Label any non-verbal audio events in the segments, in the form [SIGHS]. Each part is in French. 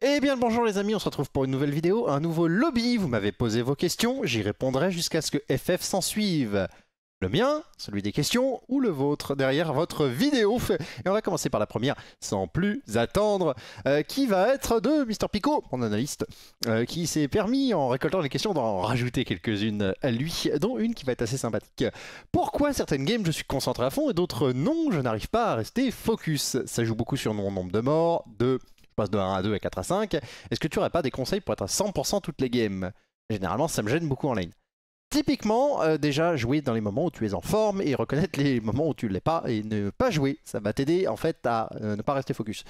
Eh bien bonjour les amis, on se retrouve pour une nouvelle vidéo, un nouveau lobby, vous m'avez posé vos questions, j'y répondrai jusqu'à ce que FF s'en suive. Le mien, celui des questions, ou le vôtre, derrière votre vidéo. Et on va commencer par la première, sans plus attendre, euh, qui va être de mr Pico, mon analyste, euh, qui s'est permis, en récoltant les questions, d'en rajouter quelques-unes à lui, dont une qui va être assez sympathique. Pourquoi certaines games je suis concentré à fond et d'autres non, je n'arrive pas à rester focus Ça joue beaucoup sur mon nombre de morts, de passe de 1 à 2 à 4 à 5. Est-ce que tu aurais pas des conseils pour être à 100% toutes les games Généralement, ça me gêne beaucoup en lane. Typiquement, euh, déjà, jouer dans les moments où tu es en forme et reconnaître les moments où tu ne l'es pas et ne pas jouer, ça va t'aider en fait à euh, ne pas rester focus.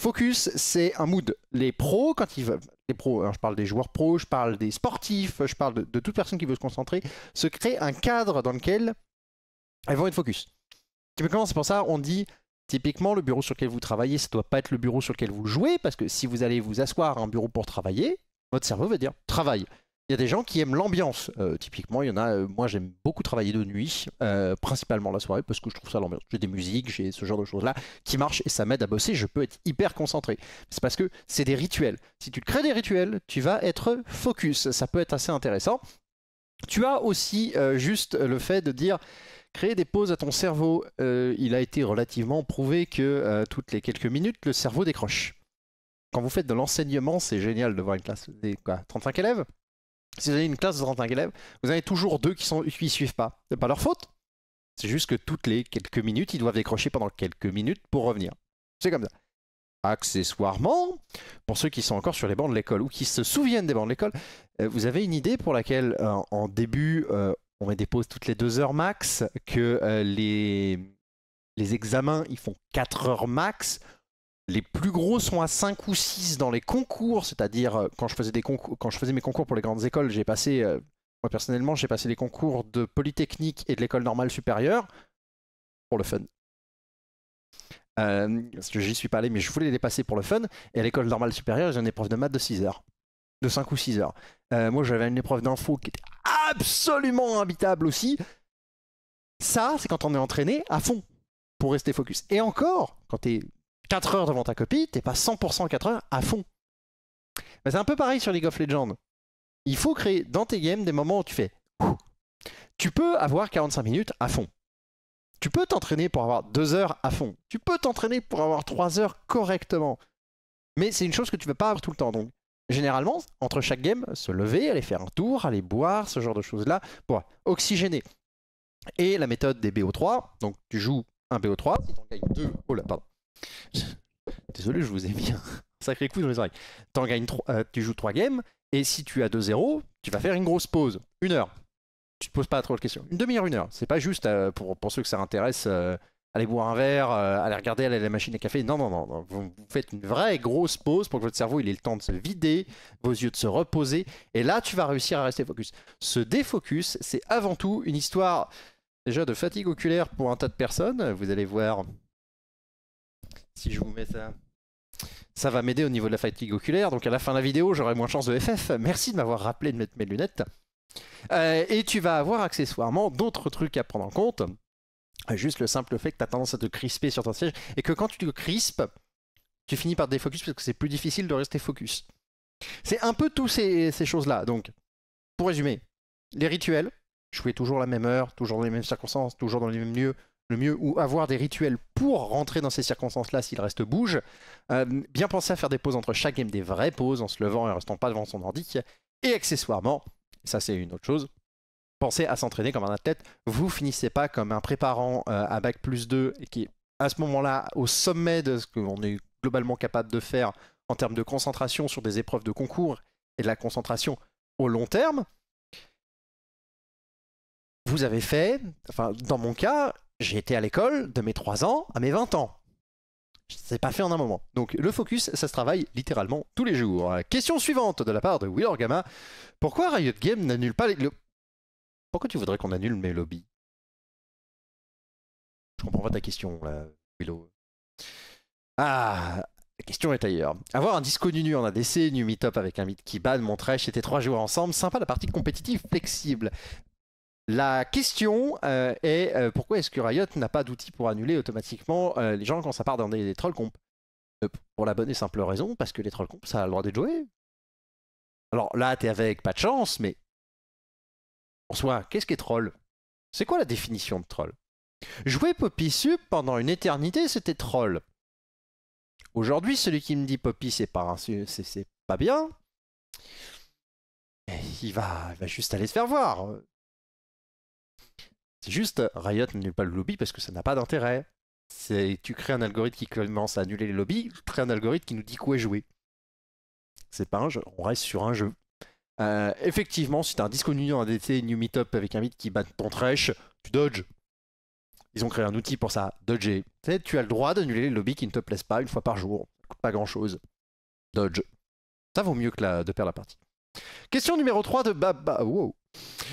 Focus, c'est un mood. Les pros, quand ils veulent, les pros, hein, je parle des joueurs pros, je parle des sportifs, je parle de, toute personne qui veut se concentrer, se crée un cadre dans lequel elles vont être focus. Typiquement, c'est pour ça on dit Typiquement, le bureau sur lequel vous travaillez, ça ne doit pas être le bureau sur lequel vous jouez, parce que si vous allez vous asseoir à un bureau pour travailler, votre cerveau va dire travail. Il y a des gens qui aiment l'ambiance. Euh, typiquement, il y en a. Euh, moi, j'aime beaucoup travailler de nuit, euh, principalement la soirée, parce que je trouve ça l'ambiance. J'ai des musiques, j'ai ce genre de choses-là qui marchent et ça m'aide à bosser. Je peux être hyper concentré. C'est parce que c'est des rituels. Si tu crées des rituels, tu vas être focus. Ça peut être assez intéressant. Tu as aussi juste le fait de dire Créer des pauses à ton cerveau, euh, il a été relativement prouvé que euh, toutes les quelques minutes, le cerveau décroche. Quand vous faites de l'enseignement, c'est génial de voir une classe de 35 élèves. Si vous avez une classe de 35 élèves, vous avez toujours deux qui ne suivent pas. C'est pas leur faute. C'est juste que toutes les quelques minutes, ils doivent décrocher pendant quelques minutes pour revenir. C'est comme ça. Accessoirement, pour ceux qui sont encore sur les bancs de l'école ou qui se souviennent des bancs de l'école, euh, vous avez une idée pour laquelle en début on met des pauses toutes les deux heures max, que euh, les, les examens, ils font 4 heures max. Les plus gros sont à 5 ou 6 dans les concours, c'est-à-dire euh, quand, je faisais quand je faisais mes concours pour les grandes écoles, j'ai passé, euh, moi personnellement, j'ai passé les concours de Polytechnique et de l'école normale supérieure pour le fun. Euh, J'y suis pas allé, mais je voulais les dépasser pour le fun. Et à l'école normale supérieure, j'ai une épreuve de maths de 6 heures de 5 ou 6 heures. Euh, moi, j'avais une épreuve d'info qui était absolument imbitable aussi. Ça, c'est quand on est entraîné à fond pour rester focus. Et encore, quand t'es 4 heures devant ta copie, t'es pas 100% 4 heures à fond. c'est un peu pareil sur League of Legends. Il faut créer dans tes games des moments où tu fais. Tu peux avoir 45 minutes à fond. Tu peux t'entraîner pour avoir 2 heures à fond. Tu peux t'entraîner pour avoir 3 heures correctement. Mais c'est une chose que tu ne vas pas avoir tout le temps. Donc, généralement, entre chaque game, se lever, aller faire un tour, aller boire, ce genre de choses-là, pour oxygéner. Et la méthode des BO3, donc tu joues un BO3, si t'en gagnes deux, oh là, pardon. [LAUGHS] Désolé, je vous ai mis un [LAUGHS] sacré coup dans les oreilles. En gagnes trois, euh, tu joues trois games, et si tu as 2-0, tu vas faire une grosse pause, une heure. Tu te poses pas trop de questions. Une demi-heure, une heure. C'est pas juste euh, pour, pour ceux que ça intéresse. Euh, Allez boire un verre, euh, aller regarder, la machine à café. Non, non, non, Vous, faites une vraie grosse pause pour que votre cerveau ait le temps de se vider, vos yeux de se reposer. Et là, tu vas réussir à rester focus. Ce défocus, c'est avant tout une histoire déjà de fatigue oculaire pour un tas de personnes. Vous allez voir si je vous mets ça. Ça va m'aider au niveau de la fatigue oculaire, donc à la fin de la vidéo, j'aurai moins de chance de FF. Merci de m'avoir rappelé de mettre mes lunettes. Euh, et tu vas avoir accessoirement d'autres trucs à prendre en compte. Juste le simple fait que tu as tendance à te crisper sur ton siège et que quand tu te crispes, tu finis par défocus parce que c'est plus difficile de rester focus. C'est un peu toutes ces, choses-là. Donc, pour résumer, les rituels, jouer toujours la même heure, toujours dans les mêmes circonstances, toujours dans les mêmes lieux, le mieux, ou avoir des rituels pour rentrer dans ces circonstances-là s'il reste bouge. Euh, bien penser à faire des pauses entre chaque game, des vraies pauses en se levant et en restant pas devant son ordi. Et accessoirement, ça c'est une autre chose, pensez à s'entraîner comme un athlète. Vous finissez pas comme un préparant euh, à bac plus 2 qui à ce moment-là au sommet de ce qu'on est globalement capable de faire en termes de concentration sur des épreuves de concours et de la concentration au long terme. Vous avez fait, enfin dans mon cas, j'ai été à l'école de mes 3 ans à mes 20 ans. Je sais pas fait en un moment. Donc le focus, ça se travaille littéralement tous les jours. Question suivante de la part de Will Gamma. Pourquoi Riot Games n'annule pas les... Pourquoi tu voudrais qu'on annule mes lobbies Je comprends pas ta question, Willow. Ah, la question est ailleurs. Avoir un disco nu en ADC, nu meet avec un mythe qui ban, trash, c'était trois joueurs ensemble, sympa la partie compétitive flexible. La question euh, est euh, pourquoi est-ce que Riot n'a pas d'outils pour annuler automatiquement euh, les gens quand ça part dans des, trolls troll comp Pour la bonne et simple raison, parce que les trolls comp, ça a le droit d'être joué. Alors là, t'es avec pas de chance, mais Bonsoir, qu'est-ce qu'est troll C'est quoi la définition de troll Jouer Poppy Sup pendant une éternité, c'était troll. Aujourd'hui, celui qui me dit Poppy, c'est pas, c'est, pas bien, il va, va juste aller se faire voir. C'est juste, Riot n'annule pas le lobby parce que ça n'a pas d'intérêt. C'est, tu crées un algorithme qui commence à annuler les lobbies, tu crées un algorithme qui nous dit quoi jouer. C'est pas un jeu, on reste sur un jeu. Euh, effectivement, si t'as un disque Union en ADT New Meetup avec un bit qui bat ton trash, tu dodges. Ils ont créé un outil pour ça, dodger. Tu, tu as le droit d'annuler les lobbies qui ne te plaisent pas une fois par jour. Ça coûte pas grand chose. Dodge. Ça vaut mieux que de perdre la partie. Question numéro 3 de Baba. Wow.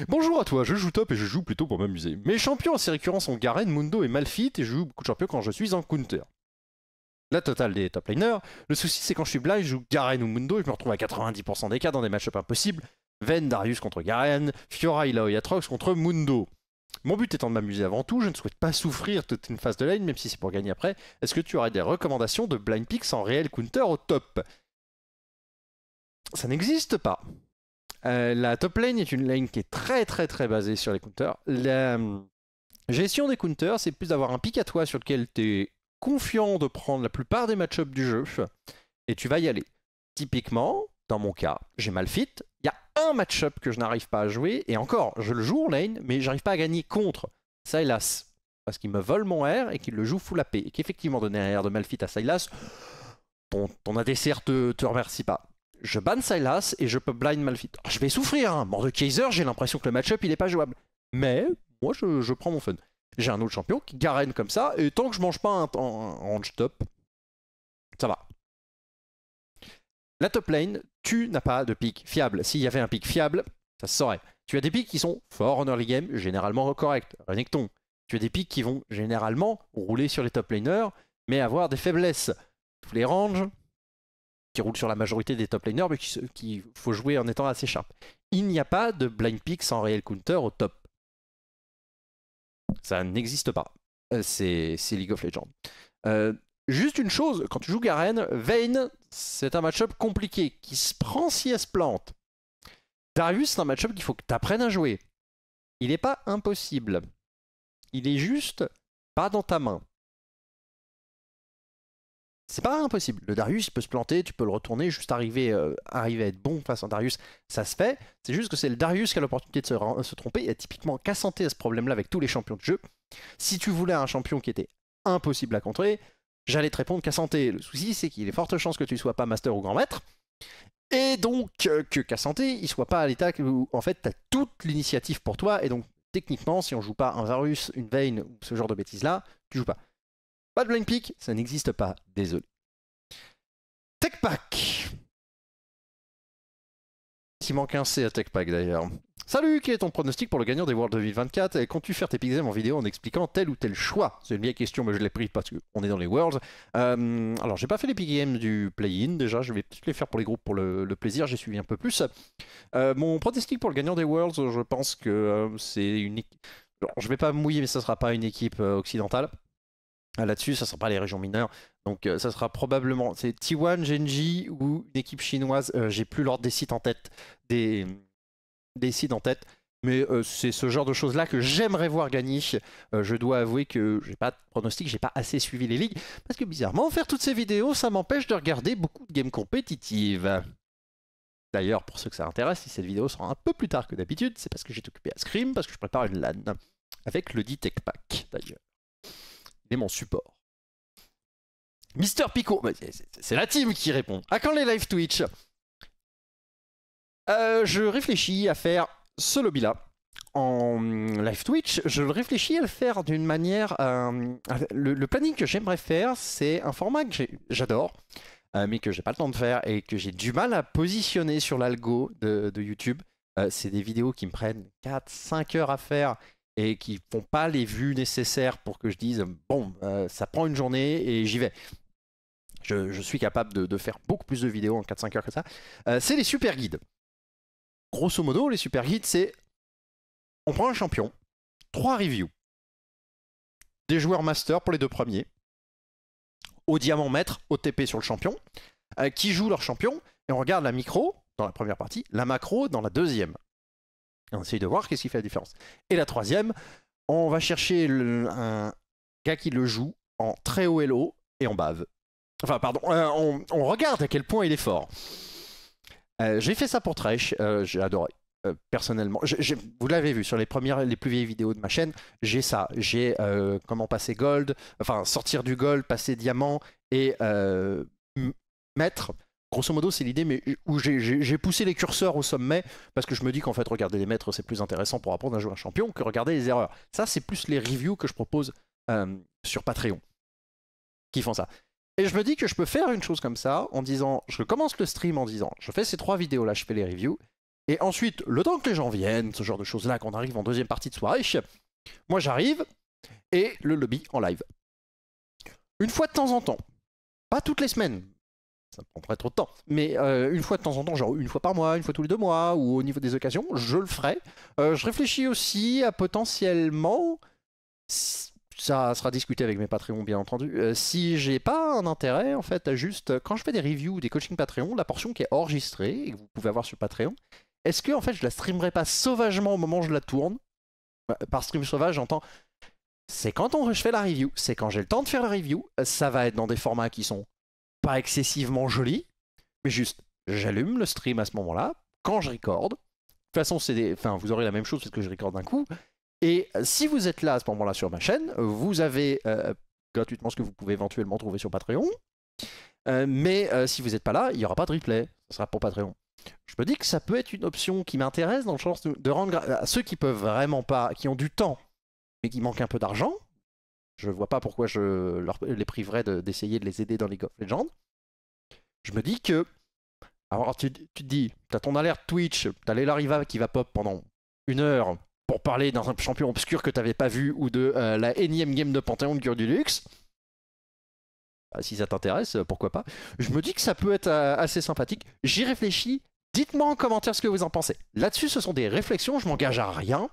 Bonjour à toi, je joue top et je joue plutôt pour m'amuser. Mes champions assez récurrents sont Garen, Mundo et Malfit et je joue beaucoup de champions quand je suis en counter la totale des top laners. Le souci, c'est quand je suis blind, je joue Garen ou Mundo je me retrouve à 90% des cas dans des matchups impossibles. Ven, Darius contre Garen, Fiora, et contre Mundo. Mon but étant de m'amuser avant tout, je ne souhaite pas souffrir toute une phase de lane, même si c'est pour gagner après. Est-ce que tu aurais des recommandations de blind picks en réel counter au top Ça n'existe pas. Euh, la top lane est une lane qui est très très très basée sur les counters. La hum, gestion des counters, c'est plus d'avoir un pick à toi sur lequel tu es confiant de prendre la plupart des match-ups du jeu et tu vas y aller. Typiquement, dans mon cas, j'ai Malfit. Il y a un match-up que je n'arrive pas à jouer et encore, je le joue en lane, mais j'arrive pas à gagner contre Silas parce qu'il me vole mon R et qu'il le joue full AP et qu'effectivement donner un R de Malfit à Silas, ton, ton ADCR te, te remercie pas je banne Silas et je peux blind Malfit. je vais souffrir, hein. mort de Kaiser, j'ai l'impression que le match-up il est pas jouable. Mais moi je, je prends mon fun. J'ai un autre champion qui garenne comme ça, et tant que je mange pas un, range top, ça va. La top lane, tu n'as pas de pic fiable. S'il y avait un pic fiable, ça se saurait. Tu as des pics qui sont forts en early game, généralement corrects, Renekton. Tu as des pics qui vont généralement rouler sur les top laners, mais avoir des faiblesses. Tous les ranges, qui roulent sur la majorité des top laners, mais qu'il qui faut jouer en étant assez sharp. Il n'y a pas de blind pick sans réel counter au top. Ça n'existe pas. Euh, c'est League of Legends. Euh, juste une chose, quand tu joues Garen, Vayne, c'est un match-up compliqué qui se prend si elle se plante. Darius, c'est un match-up qu'il faut que tu apprennes à jouer. Il n'est pas impossible. Il est juste pas dans ta main c'est pas impossible. Le Darius, il peut se planter, tu peux le retourner, juste arriver, euh, arriver à être bon face à Darius, ça se fait. C'est juste que c'est le Darius qui a l'opportunité de se, il tromper. Et typiquement, santé à ce problème-là avec tous les champions de jeu. Si tu voulais un champion qui était impossible à contrer, j'allais te répondre santé. Le souci, c'est qu'il est forte chance que tu sois pas master ou grand maître. Et donc, euh, que que santé, il soit pas à l'état où, en fait, tu as toute l'initiative pour toi. Et donc, techniquement, si on joue pas un Varus, une Vayne ou ce genre de bêtises-là, tu joues pas. Pas de blind pick, ça n'existe pas, désolé. TechPack. Il manque un C à TechPack d'ailleurs. Salut, quel est ton pronostic pour le gagnant des Worlds 2024 Et comptes-tu faire tes pixels en vidéo en expliquant tel ou tel choix C'est une vieille question, mais je l'ai prise parce qu'on est dans les Worlds. Alors, euh, alors, j'ai pas fait les pig games du play-in déjà, je vais les faire pour les groupes pour le, plaisir, j'ai suivi un peu plus. Euh, mon pronostic pour le gagnant des Worlds, je pense que euh, c'est une. Alors, je vais pas mouiller, mais ça sera pas une équipe occidentale. Ah, là-dessus. Ça ne sera pas les régions mineures. Donc euh, ça sera probablement c'est T1, Genji ou une équipe chinoise. Euh, j'ai plus l'ordre des sites en tête, des, des sites en tête. Mais euh, c'est ce genre de choses-là que j'aimerais voir gagner. je dois avouer que j'ai pas de pronostic, j'ai pas assez suivi les ligues. Parce que bizarrement, faire toutes ces vidéos, ça m'empêche de regarder beaucoup de games compétitives. D'ailleurs, pour ceux que ça intéresse, si cette vidéo sera un peu plus tard que d'habitude, c'est parce que j'ai occupé à Scream, parce que je prépare une LAN. Avec le dit Tech Pack, d'ailleurs. Il mon support. Mister Pico, c'est la team qui répond. À quand les live Twitch euh, Je réfléchis à faire ce lobby-là en live Twitch. Je réfléchis à le faire d'une manière. Euh, le, planning que j'aimerais faire, c'est un format que j'adore, euh, mais que j'ai pas le temps de faire et que j'ai du mal à positionner sur l'algo de, de, YouTube. c'est des vidéos qui me prennent 4-5 heures à faire et qui font pas les vues nécessaires pour que je dise bon, euh, ça prend une journée et j'y vais. Je, suis capable de, faire beaucoup plus de vidéos en 4-5 heures que ça. Euh, c'est les super guides. Grosso modo, les super guides, c'est on prend un champion, trois reviews, des joueurs master pour les deux premiers, au diamant maître, au TP sur le champion, euh, qui joue leur champion, et on regarde la micro dans la première partie, la macro dans la deuxième on essaye de voir qu'est-ce qui fait la différence. Et la troisième, on va chercher un gars qui le joue en très haut et et en bave. Enfin, pardon, euh, on, regarde à quel point il est fort. Euh, j'ai fait ça pour Thresh, euh, j'ai adoré. personnellement, vous l'avez vu sur les premières, les plus vieilles vidéos de ma chaîne, j'ai ça. J'ai comment passer gold, enfin sortir du gold, passer diamant et mettre grosso modo, c'est l'idée mais où j'ai poussé les curseurs au sommet parce que je me dis qu'en fait, regarder les maîtres, c'est plus intéressant pour apprendre à jouer un champion que regarder les erreurs. Ça, c'est plus les reviews que je propose euh, sur Patreon qui font ça. Et je me dis que je peux faire une chose comme ça en disant, je commence le stream en disant, je fais ces trois vidéos là, je fais les reviews. Et ensuite, le temps que les gens viennent, ce genre de choses là, qu'on arrive en deuxième partie de soirée, moi j'arrive et le lobby en live. Une fois de temps en temps, pas toutes les semaines, ça me prendrait trop de temps. Mais euh, une fois de temps en temps, genre une fois par mois, une fois tous les deux mois, ou au niveau des occasions, je le ferai. Euh, je réfléchis aussi à potentiellement, ça sera discuté avec mes Patreons bien entendu, euh, si j'ai pas un intérêt en fait à juste, quand je fais des reviews, ou des coachings Patreon, la portion qui est enregistrée et que vous pouvez avoir sur Patreon, est-ce que en fait je la streamerai pas sauvagement au moment où je la tourne bah, Par stream sauvage, j'entends c'est quand on, je fais la review, c'est quand j'ai le temps de faire la review, ça va être dans des formats qui sont pas excessivement joli, mais juste j'allume le stream à ce moment-là, quand je recorde. De toute façon, c'est enfin, vous aurez la même chose parce que je recorde d'un coup. Et euh, si vous êtes là à ce moment-là sur ma chaîne, vous avez euh, gratuitement ce que vous pouvez éventuellement trouver sur Patreon. Euh, mais si vous n'êtes pas là, il n'y aura pas de replay. Ce sera pour Patreon. Je me dis que ça peut être une option qui m'intéresse dans le sens de, rendre à ceux qui peuvent vraiment pas, qui ont du temps, mais qui manquent un peu d'argent, je vois pas pourquoi je les priverais d'essayer de, les aider dans League of Legends. Je me dis que. Alors, tu, tu te dis, t'as ton alerte Twitch, t'as les qui va pop pendant une heure pour parler d'un champion obscur que t'avais pas vu ou de euh, la énième game de Panthéon de Cure du Luxe. Bah, si ça t'intéresse, euh, pourquoi pas. Je me dis que ça peut être euh, assez sympathique. J'y réfléchis. Dites-moi en commentaire ce que vous en pensez. Là-dessus, ce sont des réflexions, je m'engage à rien.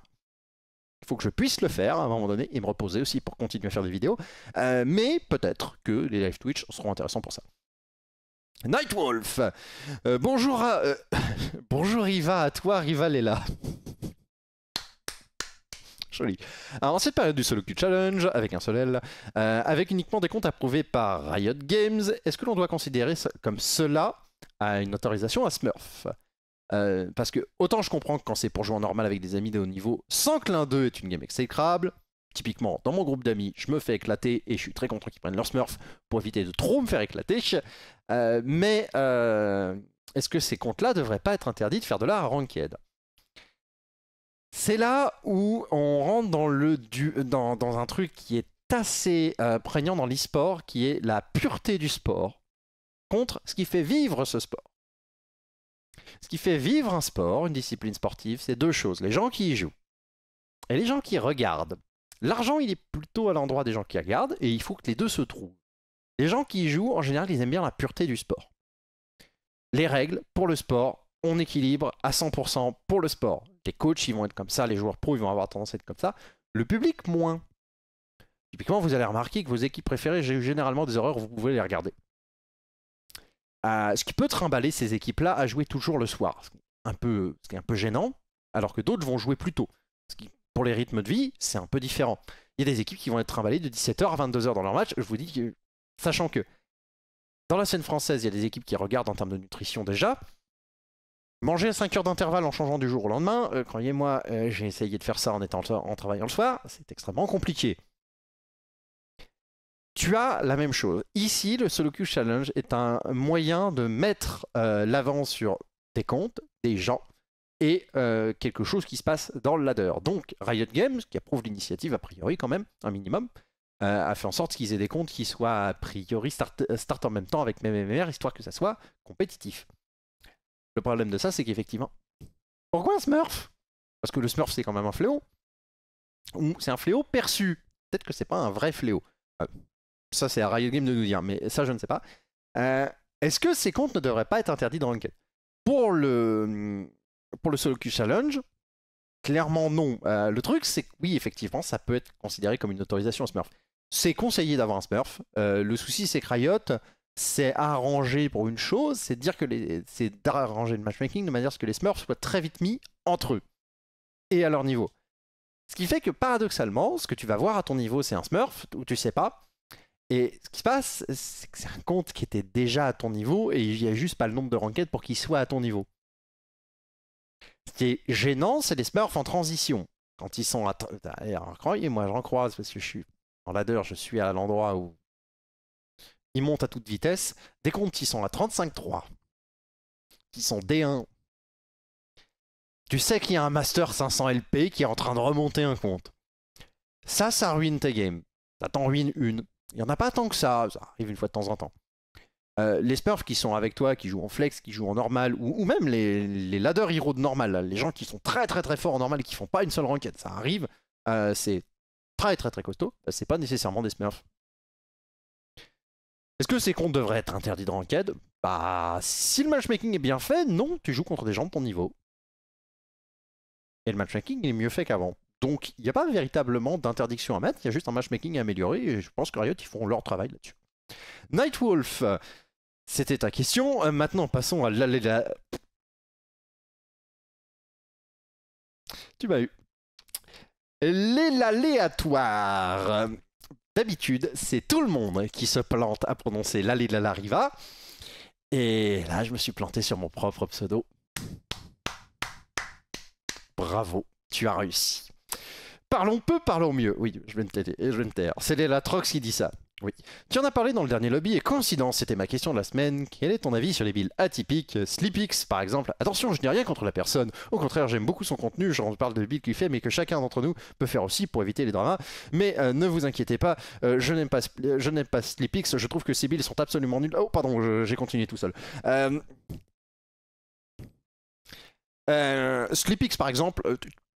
Il faut que je puisse le faire à un moment donné et me reposer aussi pour continuer à faire des vidéos. Euh, mais peut-être que les live Twitch seront intéressants pour ça. Nightwolf euh, Bonjour à... Euh, [COUGHS] bonjour Riva, à toi Riva est [COUGHS] là. Joli. Alors, en cette période du Solo queue Challenge, avec un soleil, euh, avec uniquement des comptes approuvés par Riot Games, est-ce que l'on doit considérer comme cela à une autorisation à Smurf euh, parce que autant je comprends que quand c'est pour jouer en normal avec des amis de haut niveau, sans que l'un d'eux est une game exécrable, typiquement dans mon groupe d'amis, je me fais éclater et je suis très content qu'ils prennent leur smurf pour éviter de trop me faire éclater. Euh, mais euh, est-ce que ces comptes-là devraient pas être interdits de faire de la ranked C'est là où on rentre dans, le dans un truc qui est assez prégnant dans l'e-sport, qui est la pureté du sport contre ce qui fait vivre ce sport. Ce qui fait vivre un sport, une discipline sportive, c'est deux choses. Les gens qui y jouent et les gens qui regardent. L'argent, il est plutôt à l'endroit des gens qui regardent et il faut que les deux se trouvent. Les gens qui y jouent, en général, ils aiment bien la pureté du sport. Les règles pour le sport, on équilibre à 100% pour le sport. Les coachs, ils vont être comme ça, les joueurs pro, ils vont avoir tendance à être comme ça. Le public, moins. Typiquement, vous allez remarquer que vos équipes préférées, j'ai eu généralement des horreurs, vous pouvez les regarder ce qui peut trimballer ces équipes-là à jouer toujours le soir, ce qui, un peu, est un peu gênant, alors que d'autres vont jouer plus tôt. pour les rythmes de vie, c'est un peu différent. Il y a des équipes qui vont être trimballées de 17h à 22h dans leur match. Je vous dis sachant que dans la scène française, il y a des équipes qui regardent en termes de nutrition déjà. Manger à 5 heures d'intervalle en changeant du jour au lendemain, euh, croyez-moi, euh, j'ai essayé de faire ça en étant en travaillant le soir, c'est extrêmement compliqué tu as la même chose. Ici, le solo queue Challenge est un moyen de mettre l'avance euh, l'avant sur tes comptes, des gens, et euh, quelque chose qui se passe dans le ladder. Donc Riot Games, qui approuve l'initiative a priori quand même, un minimum, euh, a fait en sorte qu'ils aient des comptes qui soient a priori start, en même temps avec MMR, histoire que ça soit compétitif. Le problème de ça, c'est qu'effectivement, pourquoi un smurf Parce que le smurf, c'est quand même un fléau. Ou c'est un fléau perçu. Peut-être que c'est pas un vrai fléau. Ça, c'est à Riot Games de nous dire, mais ça, je ne sais pas. Euh, est-ce que ces comptes ne devraient pas être interdits dans Ranked Pour le, mm, pour le solo queue challenge, clairement non. Euh, le truc, c'est que oui, effectivement, ça peut être considéré comme une autorisation Smurf. C'est conseillé d'avoir un Smurf. Euh, le souci, c'est que Riot s'est arrangé pour une chose, c'est dire que c'est d'arranger le matchmaking de manière à ce que les Smurfs soient très vite mis entre eux et à leur niveau. Ce qui fait que paradoxalement, ce que tu vas voir à ton niveau, c'est un Smurf, ou tu sais pas, et ce qui se passe, c'est que c'est un compte qui était déjà à ton niveau et il n'y a juste pas le nombre de ranked pour qu'il soit à ton niveau. Ce qui est gênant, c'est les smurfs en transition. Quand ils sont à. croyez moi j'en croise parce que je suis en ladder, je suis à l'endroit où ils montent à toute vitesse. Des comptes qui sont à 35-3, qui sont D1. Tu sais qu'il y a un Master 500 LP qui est en train de remonter un compte. Ça, ça ruine tes games. Ça t'en ruine une. Il n'y en a pas tant que ça, ça arrive une fois de temps en temps. Euh, les Smurfs qui sont avec toi, qui jouent en flex, qui jouent en normal, ou, même les, les, ladder heroes de normal, les gens qui sont très très très forts en normal et qui font pas une seule ranked, ça arrive, euh, c'est très très très costaud, bah, c'est pas nécessairement des Smurfs. Est-ce que ces comptes devraient être interdits de ranked Bah, si le matchmaking est bien fait, non, tu joues contre des gens de ton niveau. Et le matchmaking est mieux fait qu'avant. Donc il n'y a pas véritablement d'interdiction à mettre, il y a juste un matchmaking amélioré, et je pense que Riot ils font leur travail là-dessus. Nightwolf, c'était ta question. Euh, maintenant passons à la, Tu m'as eu. L'aléatoire. D'habitude, c'est tout le monde qui se plante à prononcer l'allée de la riva. Et là, je me suis planté sur mon propre pseudo. Bravo, tu as réussi. Parlons peu, parlons mieux. Oui, je vais me taire. Je me taire. C'est qui dit ça. Oui. Tu en as parlé dans le dernier lobby et coïncidence, c'était ma question de la semaine. Quel est ton avis sur les builds atypiques euh, Sleepix, par exemple. Attention, je n'ai rien contre la personne. Au contraire, j'aime beaucoup son contenu. Je parle de builds qu'il fait, mais que chacun d'entre nous peut faire aussi pour éviter les dramas. Mais euh, ne vous inquiétez pas, euh, je n'aime pas, je n'aime pas Sleepix. Je trouve que ces builds sont absolument nuls. Oh, pardon, j'ai continué tout seul. Euh... Sleepix, par exemple,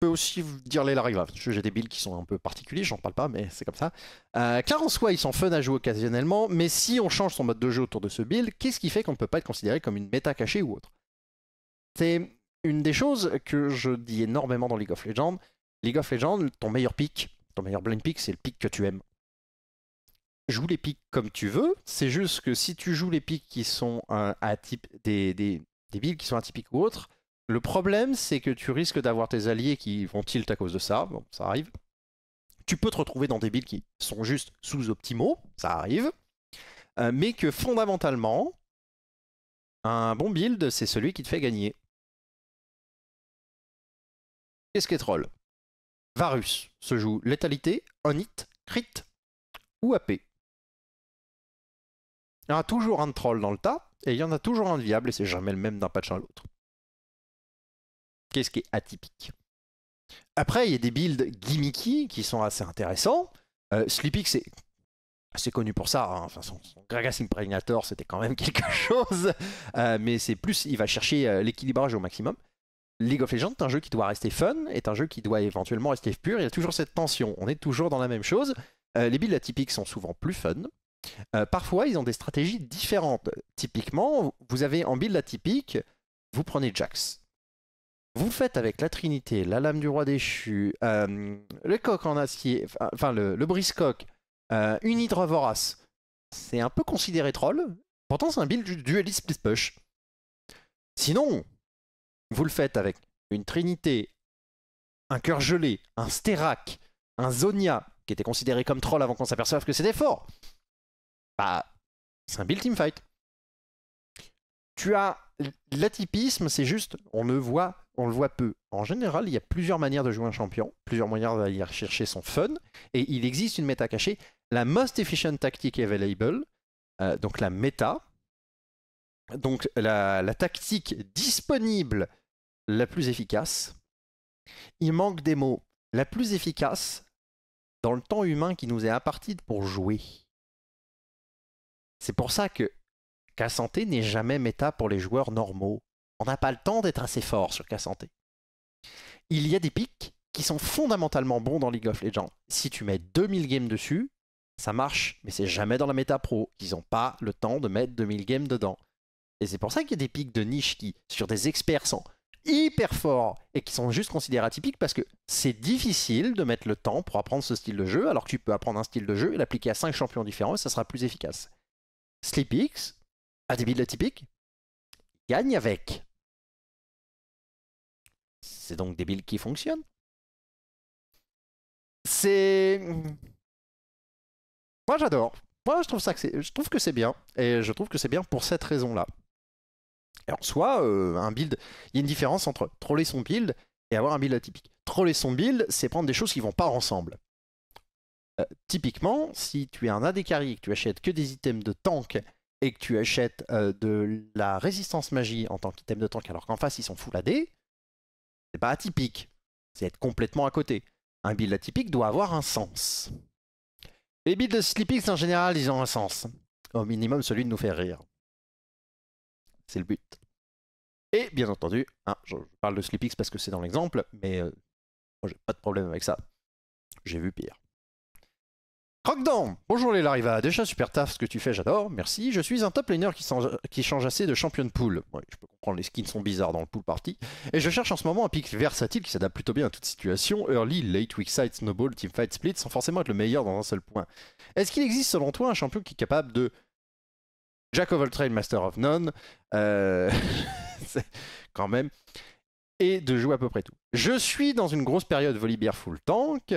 peux aussi dire les Larry Graves. J'ai des builds qui sont un peu particuliers, j'en parle pas, mais c'est comme ça. Euh, en soit ils sont fun à jouer occasionnellement, mais si on change son mode de jeu autour de ce build, qu'est-ce qui fait qu'on ne peut pas être considéré comme une méta cachée ou autre C'est une des choses que je dis énormément dans League of Legends. League of Legends, ton meilleur pick, ton meilleur blind pick, c'est le pick que tu aimes. Joue les picks comme tu veux, c'est juste que si tu joues les picks qui sont à type des, des, builds qui sont atypiques ou autres, le problème, c'est que tu risques d'avoir tes alliés qui vont tilt à cause de ça. Bon, ça arrive. Tu peux te retrouver dans des builds qui sont juste sous-optimaux, ça arrive. Euh, mais que fondamentalement, un bon build, c'est celui qui te fait gagner. Qu'est-ce qu'est troll Varus se joue létalité, un hit, crit ou AP. Il y en a toujours un de troll dans le tas, et il y en a toujours un de viable, et c'est jamais le même d'un patch à l'autre. Qu'est-ce qui est atypique Après, il y a des builds gimmicky qui sont assez intéressants. Euh, Sleepy, c'est assez connu pour ça. Hein. Enfin, son, Gragas Impregnator, c'était quand même [LAUGHS] quelque chose. Euh, mais c'est plus, il va chercher euh, l'équilibrage au maximum. League of Legends est un jeu qui doit rester fun, est un jeu qui doit éventuellement rester pur. Il y a toujours cette tension. On est toujours dans la même chose. les builds atypiques sont souvent plus fun. parfois, ils ont des stratégies différentes. Typiquement, vous avez en build atypique, vous prenez Jax. Vous le faites avec la Trinité, la lame du roi déchu, euh, le coq en acier, enfin le, le euh, une hydre vorace. C'est un peu considéré troll, pourtant c'est un build du duelist split push. Sinon, vous le faites avec une Trinité, un cœur gelé, un Sterak, un Zonia, qui était considéré comme troll avant qu'on s'aperçoive que c'était fort. Bah, c'est un build team fight. Tu as l'atypisme, c'est juste, on ne voit on le voit peu. En général, il y a plusieurs manières de jouer un champion, plusieurs moyens d'aller chercher son fun, et il existe une méta cachée, la most efficient tactic available, euh, donc la méta, donc la, tactique disponible la plus efficace. Il manque des mots. La plus efficace dans le temps humain qui nous est imparti pour jouer. C'est pour ça que Cassanté n'est jamais méta pour les joueurs normaux. On n'a pas le temps d'être assez fort sur K-Santé. Il y a des pics qui sont fondamentalement bons dans League of Legends. Si tu mets 2000 games dessus, ça marche, mais c'est jamais dans la méta pro. Ils n'ont pas le temps de mettre 2000 games dedans. Et c'est pour ça qu'il y a des pics de niche qui, sur des experts, sont hyper forts et qui sont juste considérés atypiques parce que c'est difficile de mettre le temps pour apprendre ce style de jeu, alors que tu peux apprendre un style de jeu et l'appliquer à 5 champions différents et ça sera plus efficace. Sleepix a des builds atypiques, gagne avec c'est donc des builds qui fonctionnent. C'est. Hmm, moi j'adore. Moi je trouve ça que c'est. Je trouve que c'est bien. Et je trouve que c'est bien pour cette raison-là. Alors, soit euh, un build. Il y a une différence entre troller son build et avoir un build atypique. Troller son build, c'est prendre des choses qui vont pas ensemble. Euh, typiquement, si tu es un AD carry et que tu achètes que des items de tank et que tu achètes euh, de la résistance magie en tant qu'item de tank alors qu'en face ils sont full AD, c'est pas atypique. C'est être complètement à côté. Un build atypique doit avoir un sens. Les builds de Slipix en général, ils ont un sens. Au minimum, celui de nous faire rire. C'est le but. Et bien entendu, hein, je parle de Sleepix parce que c'est dans l'exemple, mais euh, moi j'ai pas de problème avec ça. J'ai vu pire. Crockdown! Bonjour les Lariva, déjà super taf ce que tu fais, j'adore, merci. Je suis un top laner qui, qui change assez de champion de pool. je peux comprendre, les skins sont bizarres dans le pool party. Et je cherche en ce moment un pick versatile qui s'adapte plutôt bien à toute situation, early, late, weak side, snowball, teamfight, split, sans forcément être le meilleur dans un seul point. Est-ce qu'il existe selon toi un champion qui est capable de... Jack of all trades, Master of None, euh... [LAUGHS] quand même, et de jouer à peu près tout. Je suis dans une grosse période volibear full tank,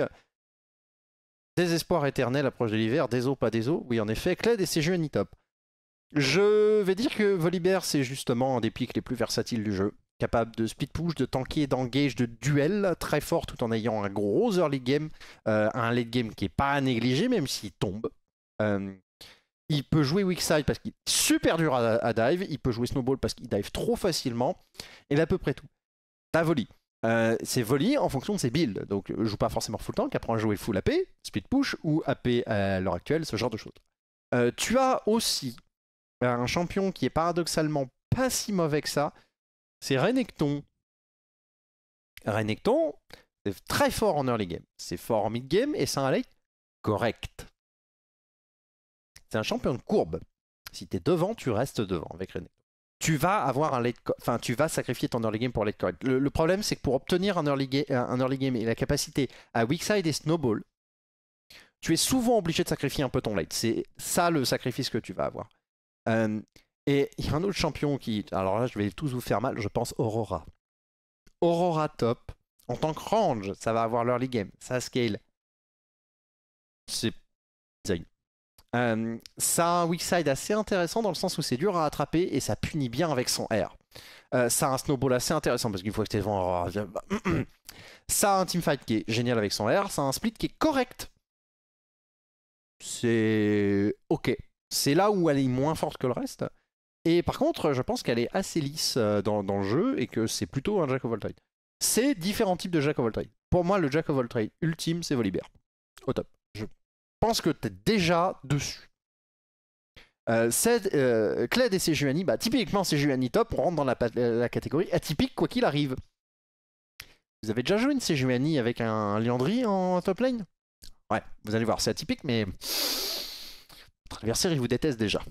Désespoir éternel, approche de l'hiver, des eaux, pas des eaux. Oui, en effet, Cled et ses jeux ni top. Je vais dire que Volibear, c'est justement un des pics les plus versatiles du jeu. Capable de speed push, de tanker, d'engage, de duel, très fort tout en ayant un gros early game, euh, un late game qui est pas à négliger, même s'il tombe. Euh, il peut jouer weak side parce qu'il est super dur à, dive, il peut jouer snowball parce qu'il dive trop facilement, et à peu près tout. T'as Voli. Euh, c'est Voli en fonction de ses builds. Donc, je euh, joue pas forcément full tank, apprends à jouer full AP, split push ou AP à l'heure actuelle, ce genre de choses. Euh, tu as aussi un champion qui est paradoxalement pas si mauvais que ça, c'est Renekton. Renekton, c'est très fort en early game, c'est fort en mid game et c'est un late correct. C'est un champion de courbe. Si t'es devant, tu restes devant avec Renekton tu vas avoir un enfin tu vas sacrifier ton early game pour late coin. Le, problème c'est que pour obtenir un early, euh, un early game et la capacité à weak et snowball, tu es souvent obligé de sacrifier un peu ton late. C'est ça le sacrifice que tu vas avoir. Euh, et il y a un autre champion qui, alors là je vais tous vous faire mal, je pense Aurora. Aurora top, en tant que range, ça va avoir l'early game, ça scale. C'est euh, ça a un weak side assez intéressant dans le sens où c'est dur à attraper et ça punit bien avec son R. Euh, ça a un snowball assez intéressant parce qu'il faut que tes oh, bah, hum, hum. ça a un teamfight qui est génial avec son R. Ça a un split qui est correct. C'est ok. C'est là où elle est moins forte que le reste. Et par contre, je pense qu'elle est assez lisse euh, dans, le jeu et que c'est plutôt un Jack of all trades. C'est différents types de Jack of all trades. Pour moi, le Jack of all trades ultime, c'est Volibear. Au top. Je pense que tu es déjà dessus. Euh, Cled euh, et Sejuani, bah, typiquement Sejuani top, on rentre dans la, catégorie atypique quoi qu'il arrive. Vous avez déjà joué une Sejuani avec un Liandry en top lane Ouais, vous allez voir, c'est atypique, mais votre adversaire il vous déteste déjà.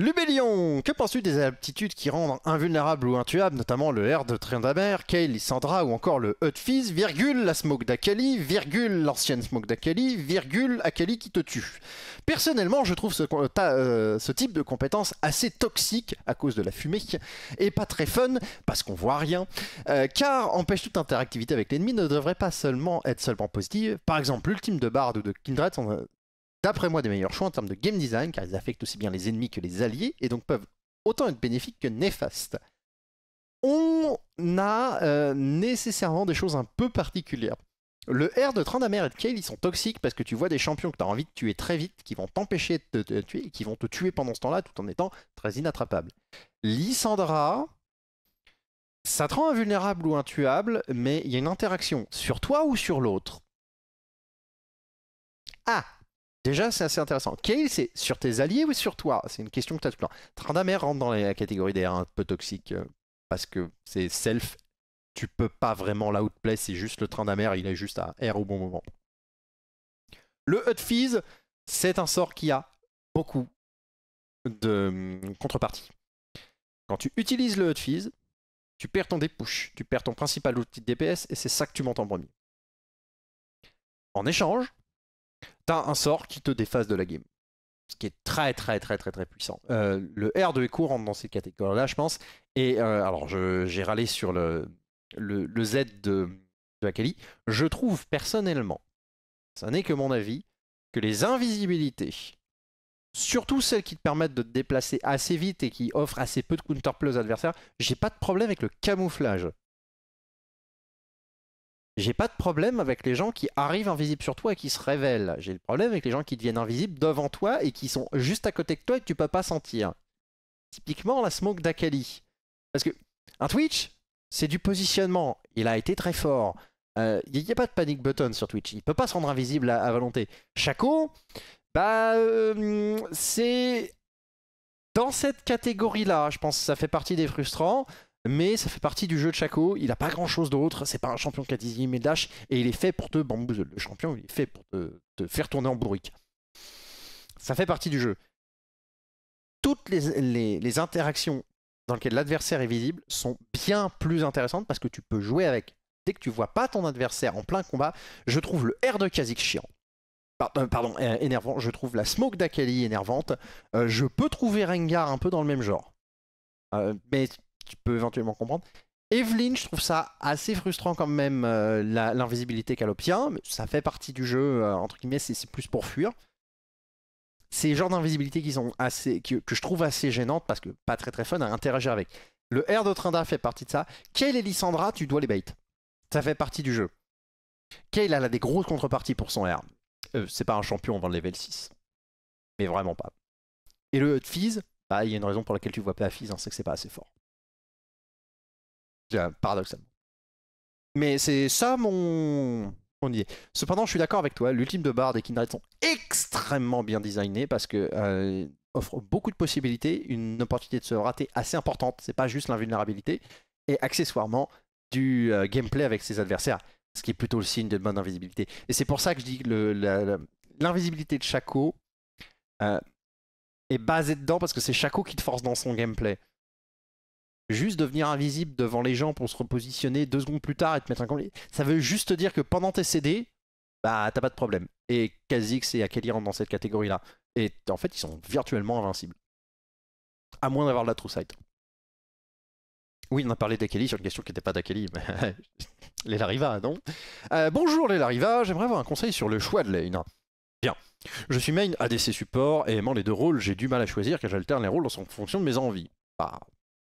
L'ubélion que penses-tu des aptitudes qui rendent invulnérable ou intuables, notamment le R de Triandamer, Kayle, Sandra ou encore le Hutfizz, virgule la smoke d'Akali, virgule l'ancienne smoke d'Akali, virgule Akali qui te tue Personnellement, je trouve euh, ce, type de compétence assez toxique à cause de la fumée et pas très fun parce qu'on voit rien, euh, car empêche toute interactivité avec l'ennemi ne devrait pas seulement être seulement positive. Par exemple, l'ultime de Bard ou de Kindred d'après moi, des meilleurs choix en termes de game design, car ils affectent aussi bien les ennemis que les alliés, et donc peuvent autant être bénéfiques que néfastes. On a euh, nécessairement des choses un peu particulières. Le R de Trandamer et de Kale, ils sont toxiques parce que tu vois des champions que tu as envie de tuer très vite, qui vont t'empêcher de te tuer et qui vont te tuer pendant ce temps-là tout en étant très inattrapable. Lissandra, ça te rend invulnérable ou intuable, mais il y a une interaction sur toi ou sur l'autre. Ah Déjà, c'est assez intéressant. Kale, c'est sur tes alliés ou sur toi C'est une question que tu as tout le temps. d'Amère rentre dans la catégorie des un peu toxique euh, parce que c'est self. Tu peux pas vraiment l'outplay, c'est juste le Train d'Amère. il est juste à R au bon moment. Le Hut c'est un sort qui a beaucoup de hum, contreparties. Quand tu utilises le Hut Fizz, tu perds ton dépouche, tu perds ton principal outil de DPS et c'est ça que tu montes en premier. En échange, t'as un sort qui te défasse de la game. Ce qui est très très très très très puissant. Euh, le R de Echo rentre dans cette catégorie-là, je pense. Et euh, alors, j'ai râlé sur le, le, Z de, Akali. Je trouve personnellement, ça n'est que mon avis, que les invisibilités, surtout celles qui te permettent de te déplacer assez vite et qui offrent assez peu de counterplay aux adversaires, j'ai pas de problème avec le camouflage. J'ai pas de problème avec les gens qui arrivent invisibles sur toi et qui se révèlent. J'ai le problème avec les gens qui deviennent invisibles devant toi et qui sont juste à côté de toi et que tu peux pas sentir. Typiquement la smoke d'Akali. Parce que un Twitch, c'est du positionnement. Il a été très fort. Il euh, n'y a pas de panic button sur Twitch. Il peut pas se rendre invisible à, volonté. Chaco, bah, euh, c'est dans cette catégorie-là. Je pense que ça fait partie des frustrants mais ça fait partie du jeu de Chaco. Il n'a pas grand chose d'autre. C'est pas un champion qui a 10 et il est fait pour te bamboozle. Le champion, il est fait pour te, faire tourner en bourrique. Ça fait partie du jeu. Toutes les, interactions dans lesquelles l'adversaire est visible sont bien plus intéressantes parce que tu peux jouer avec. Dès que tu vois pas ton adversaire en plein combat, je trouve le air de Kazik chiant. Euh, pardon, pardon euh, énervant. Je trouve la smoke d'Akali énervante. Euh, je peux trouver Rengar un peu dans le même genre. mais tu peux éventuellement comprendre. Evelyn, je trouve ça assez frustrant quand même, euh, l'invisibilité qu'elle obtient. Mais ça fait partie du jeu, euh, entre guillemets, c'est plus pour fuir. C'est le genre d'invisibilité assez, que je trouve assez gênante parce que pas très très fun à interagir avec. Le R d'Otrinda fait partie de ça. Kayle et Lissandra, tu dois les bait. Ça fait partie du jeu. Kayle elle a des grosses contreparties pour son R. Euh, c'est pas un champion avant le level 6. Mais vraiment pas. Et le Fizz, bah, il y a une raison pour laquelle tu vois pas Fizz, hein, c'est que c'est pas assez fort. Euh, paradoxalement. Mais c'est ça mon... idée. Cependant, je suis d'accord avec toi, l'ultime de Bard et Kindred sont extrêmement bien designés parce que euh, offrent beaucoup de possibilités, une opportunité de se rater assez importante. C'est pas juste l'invulnérabilité et accessoirement du euh, gameplay avec ses adversaires, ce qui est plutôt le signe de bonne invisibilité. Et c'est pour ça que je dis que l'invisibilité de Chaco est basée dedans parce que c'est Chaco qui te force dans son gameplay juste devenir invisible devant les gens pour se repositionner deux secondes plus tard et te mettre un complet. Ça veut juste dire que pendant tes CD, bah t'as pas de problème. Et Kha'Zix et Akeli rentrent dans cette catégorie-là. Et en fait, ils sont virtuellement invincibles. À moins d'avoir de la True Sight. Oui, on a parlé d'Akeli sur une question qui n'était pas d'Akeli, mais les [LAUGHS] Lariva, non euh, Bonjour les Lariva, j'aimerais avoir un conseil sur le choix de lane. Bien. Je suis main ADC support et aimant les deux rôles, j'ai du mal à choisir car j'alterne les rôles en fonction de mes envies. Bah,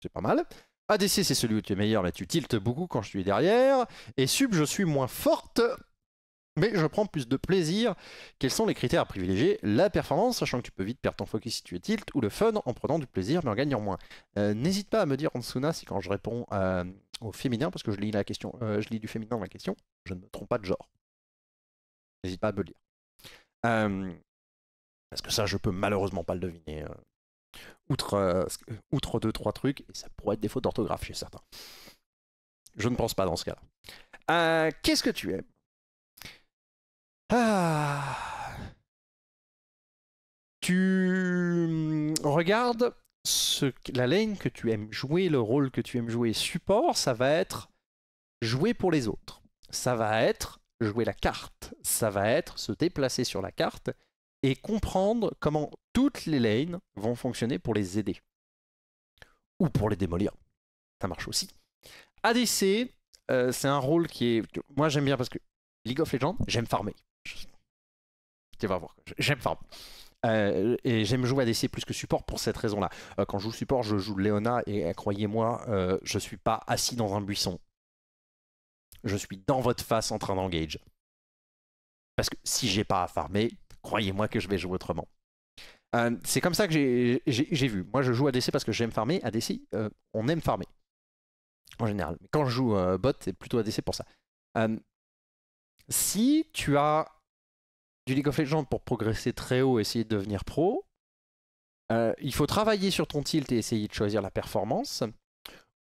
pas mal. ADC, c'est celui où tu es meilleur, mais tu tiltes beaucoup quand je suis derrière. Et sub, je suis moins forte, mais je prends plus de plaisir. Quels sont les critères à privilégier La performance, sachant que tu peux vite perdre ton focus si tu es tilt, ou le fun en prenant du plaisir mais en gagnant moins. Euh, n'hésite pas à me dire en dessous si quand je réponds euh, au féminin, parce que je lis, la question, euh, je lis du féminin dans la question, je ne me trompe pas de genre. N'hésite pas à me le dire. parce que ça, je peux malheureusement pas le deviner. Outre, euh, outre deux, trois trucs, et ça pourrait être des fautes d'orthographe chez certains. Je ne pense pas dans ce cas-là. Euh, qu'est-ce que tu aimes ah. Tu mm, regardes la ligne que tu aimes jouer, le rôle que tu aimes jouer. Support, ça va être jouer pour les autres. Ça va être jouer la carte. Ça va être se déplacer sur la carte et comprendre comment toutes les lanes vont fonctionner pour les aider. Ou pour les démolir. Ça marche aussi. ADC, euh, c'est un rôle qui est... Moi j'aime bien parce que League of Legends, j'aime farmer. Tu vas voir, j'aime farmer. Euh, et j'aime jouer ADC plus que support pour cette raison-là. Euh, quand je joue support, je joue Leona. et croyez-moi, je suis pas assis dans un buisson. Je suis dans votre face en train d'engage. Parce que si j'ai pas à farmer, croyez-moi que je vais jouer autrement. Euh, c'est comme ça que j'ai vu. Moi, je joue ADC parce que j'aime farmer. ADC, euh, on aime farmer. En général. Mais quand je joue euh, bot, c'est plutôt ADC pour ça. si tu as du League of Legends pour progresser très haut, et essayer de devenir pro, il faut travailler sur ton tilt et essayer de choisir la performance.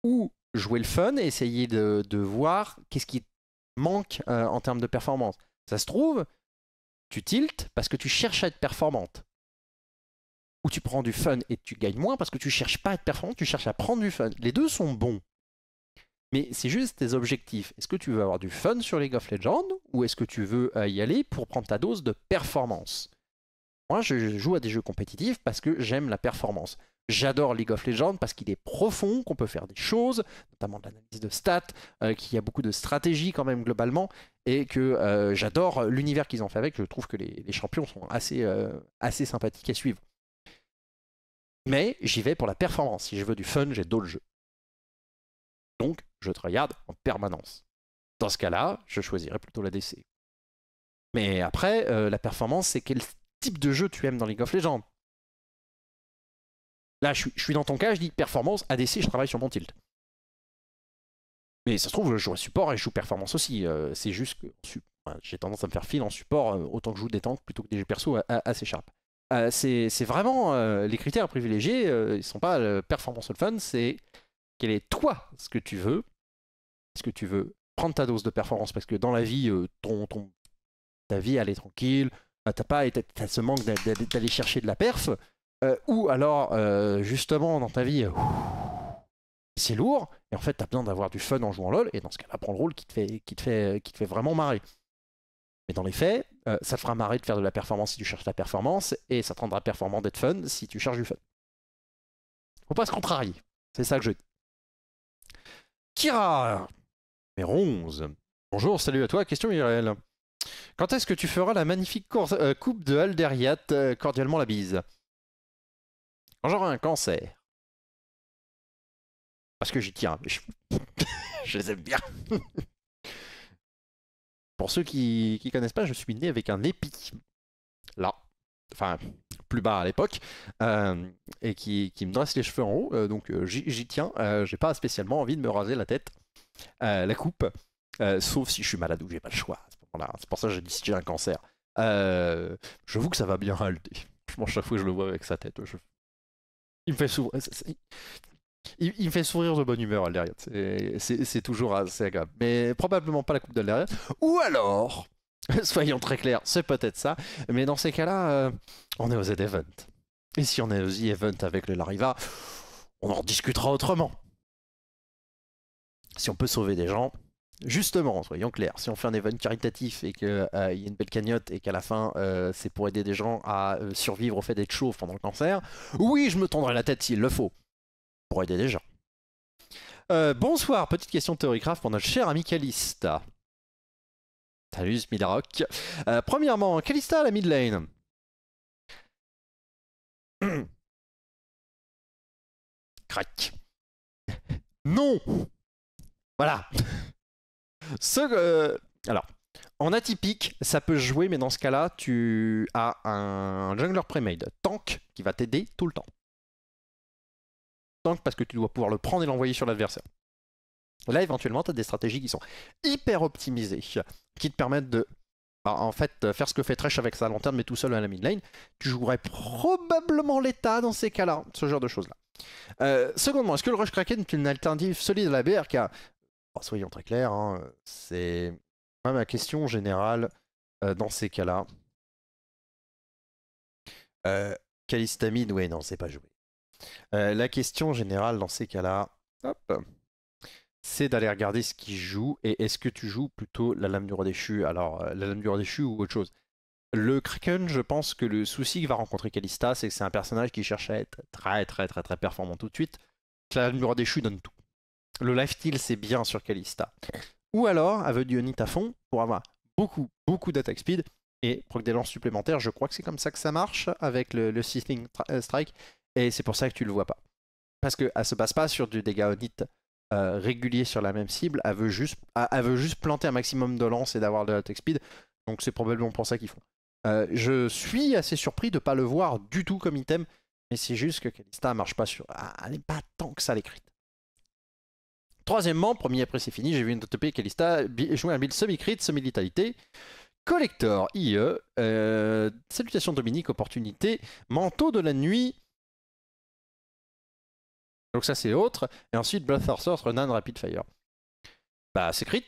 Ou jouer le fun et essayer de, de voir qu'est-ce qui manque en termes de performance. Ça se trouve, tu tiltes parce que tu cherches à être performante. Ou tu prends du fun et tu gagnes moins parce que tu cherches pas à être performante, tu cherches à prendre du fun. Les deux sont bons. Mais c'est juste tes objectifs. Est-ce que tu veux avoir du fun sur League of Legends ou est-ce que tu veux euh, y aller pour prendre ta dose de performance Moi, je joue à des jeux compétitifs parce que j'aime la performance. J'adore League of Legends parce qu'il est profond, qu'on peut faire des choses, notamment de l'analyse de stats, euh, qu'il y a beaucoup de stratégie quand même globalement, et que euh, j'adore l'univers qu'ils ont fait avec. Je trouve que les, champions sont assez, euh, assez sympathiques à suivre. Mais j'y vais pour la performance. Si je veux du fun, j'ai d'autres jeu. Donc, je te regarde en permanence. Dans ce cas-là, je choisirais plutôt la DC. Mais après, la performance, c'est quel type de jeu tu aimes dans League of Legends Là, je suis, dans ton cas, je dis performance, ADC, je travaille sur mon tilt. Mais ça se trouve, je joue à support et je joue performance aussi. Euh, c'est juste que j'ai tendance à me faire fil en support euh, autant que je joue des tanks plutôt que des jeux perso euh, assez sharp. c'est vraiment les critères privilégiés, ils sont pas performance ou fun, c'est quel est toi ce que tu veux. Est-ce que tu veux prendre ta dose de performance parce que dans la vie, ton, ton, ta vie elle est tranquille, t'as pas ce manque d'aller chercher de la perf. Euh, ou alors, euh, justement, dans ta vie, euh, c'est lourd, et en fait, tu as besoin d'avoir du fun en jouant LOL, et dans ce cas-là, prends le rôle qui te fait, qui te fait, qui te fait vraiment marrer. Mais dans les faits, ça te fera marrer de faire de la performance si tu cherches la performance, et ça te rendra performant d'être fun si tu cherches du fun. Faut pas se contrarier, c'est ça que je dis. Kira, numéro 11. Bonjour, salut à toi, question Mireille. Quand est-ce que tu feras la magnifique coupe de Alderiat Cordialement la bise. Genre un cancer, parce que j'y tiens, je... [LAUGHS] je, les aime bien. [LAUGHS] Pour ceux qui ne connaissent pas, je suis né avec un épi. Là. Enfin, plus bas à l'époque. Euh, et qui, me dresse les cheveux en haut. Euh, donc euh, j'y tiens. j'ai pas spécialement envie de me raser la tête. la coupe. sauf si je suis malade ou j'ai pas le choix. C'est pour ça que j'ai dit si j'ai un cancer. je vous que ça va bien halter. Je mange chaque fois que je le vois avec sa tête. Je il me fait sourire. de bonne humeur, Alderiat. C'est toujours assez agréable. Mais probablement pas la Coupe d'Alderiat. Ou alors, [LAUGHS] soyons très clairs, c'est peut-être ça. Mais dans ces cas-là, euh, on est aux Z-Event. Et si on est aux event avec le Lariva, on en discutera autrement. Si on peut sauver des gens, Justement, soyons clairs, si on fait un event caritatif et qu'il y a une belle cagnotte et qu'à la fin euh, c'est pour aider des gens à euh, survivre au fait d'être chauve pendant le cancer, oui, je me tendrai la tête s'il le faut. Pour aider des gens. Euh, bonsoir, petite question théoricraft pour notre cher ami Calista. Salut Euh, premièrement, Calista à la mid lane. [COUGHS] Crac. non Voilà euh, alors, en atypique, ça peut jouer, mais dans ce cas-là, tu as un jungler premade, tank, qui va t'aider tout le temps. Tank parce que tu dois pouvoir le prendre et l'envoyer sur l'adversaire. Là, éventuellement, tu as des stratégies qui sont hyper optimisées, qui te permettent de bah, en fait, faire ce que fait Thresh avec sa lanterne, mais tout seul à la mid lane, tu jouerais probablement l'état dans ces cas-là, ce genre de choses-là. Euh, secondement, est-ce que le Rush Kraken est une alternative solide à la BRK soyons très clairs, hein, euh, c'est même ma question générale euh, dans ces cas-là. Euh, calistamine, ouais, non, c'est pas joué. la question générale dans ces cas-là, hop, c'est d'aller regarder ce qui joue et est-ce que tu joues plutôt la lame du roi déchu, alors la lame du roi déchu ou autre chose. Le Kraken, je pense que le souci qu'il va rencontrer Kalista, c'est que c'est un personnage qui cherche à être très très très très performant tout de suite. La lame du roi déchu donne tout le lifesteal, c'est bien sur Kalista. Ou alors, du Dionite à fond pour avoir beaucoup, beaucoup d'attaque speed et proc des lances supplémentaires. Je crois que c'est comme ça que ça marche avec le, le euh, Strike et c'est pour ça que tu le vois pas. Parce qu'elle se base pas sur du dégât Unit euh, régulier sur la même cible, elle veut juste, juste planter un maximum de lances et d'avoir de l'attaque speed. Donc c'est probablement pour ça qu'ils font. Euh, je suis assez surpris de ne pas le voir du tout comme item, mais c'est juste que Kalista marche pas sur. Ah, elle n'est pas tant que ça l'écrit Troisièmement, premier après c'est fini, j'ai vu une autopée, Calista jouer un build semi-crit, semi létalité Collector IE, euh, salutations Dominique, opportunité, manteau de la nuit. Donc ça c'est autre. Et ensuite Bloodthirst Sorcerer, Renan, Rapid Fire. Bah c'est crit,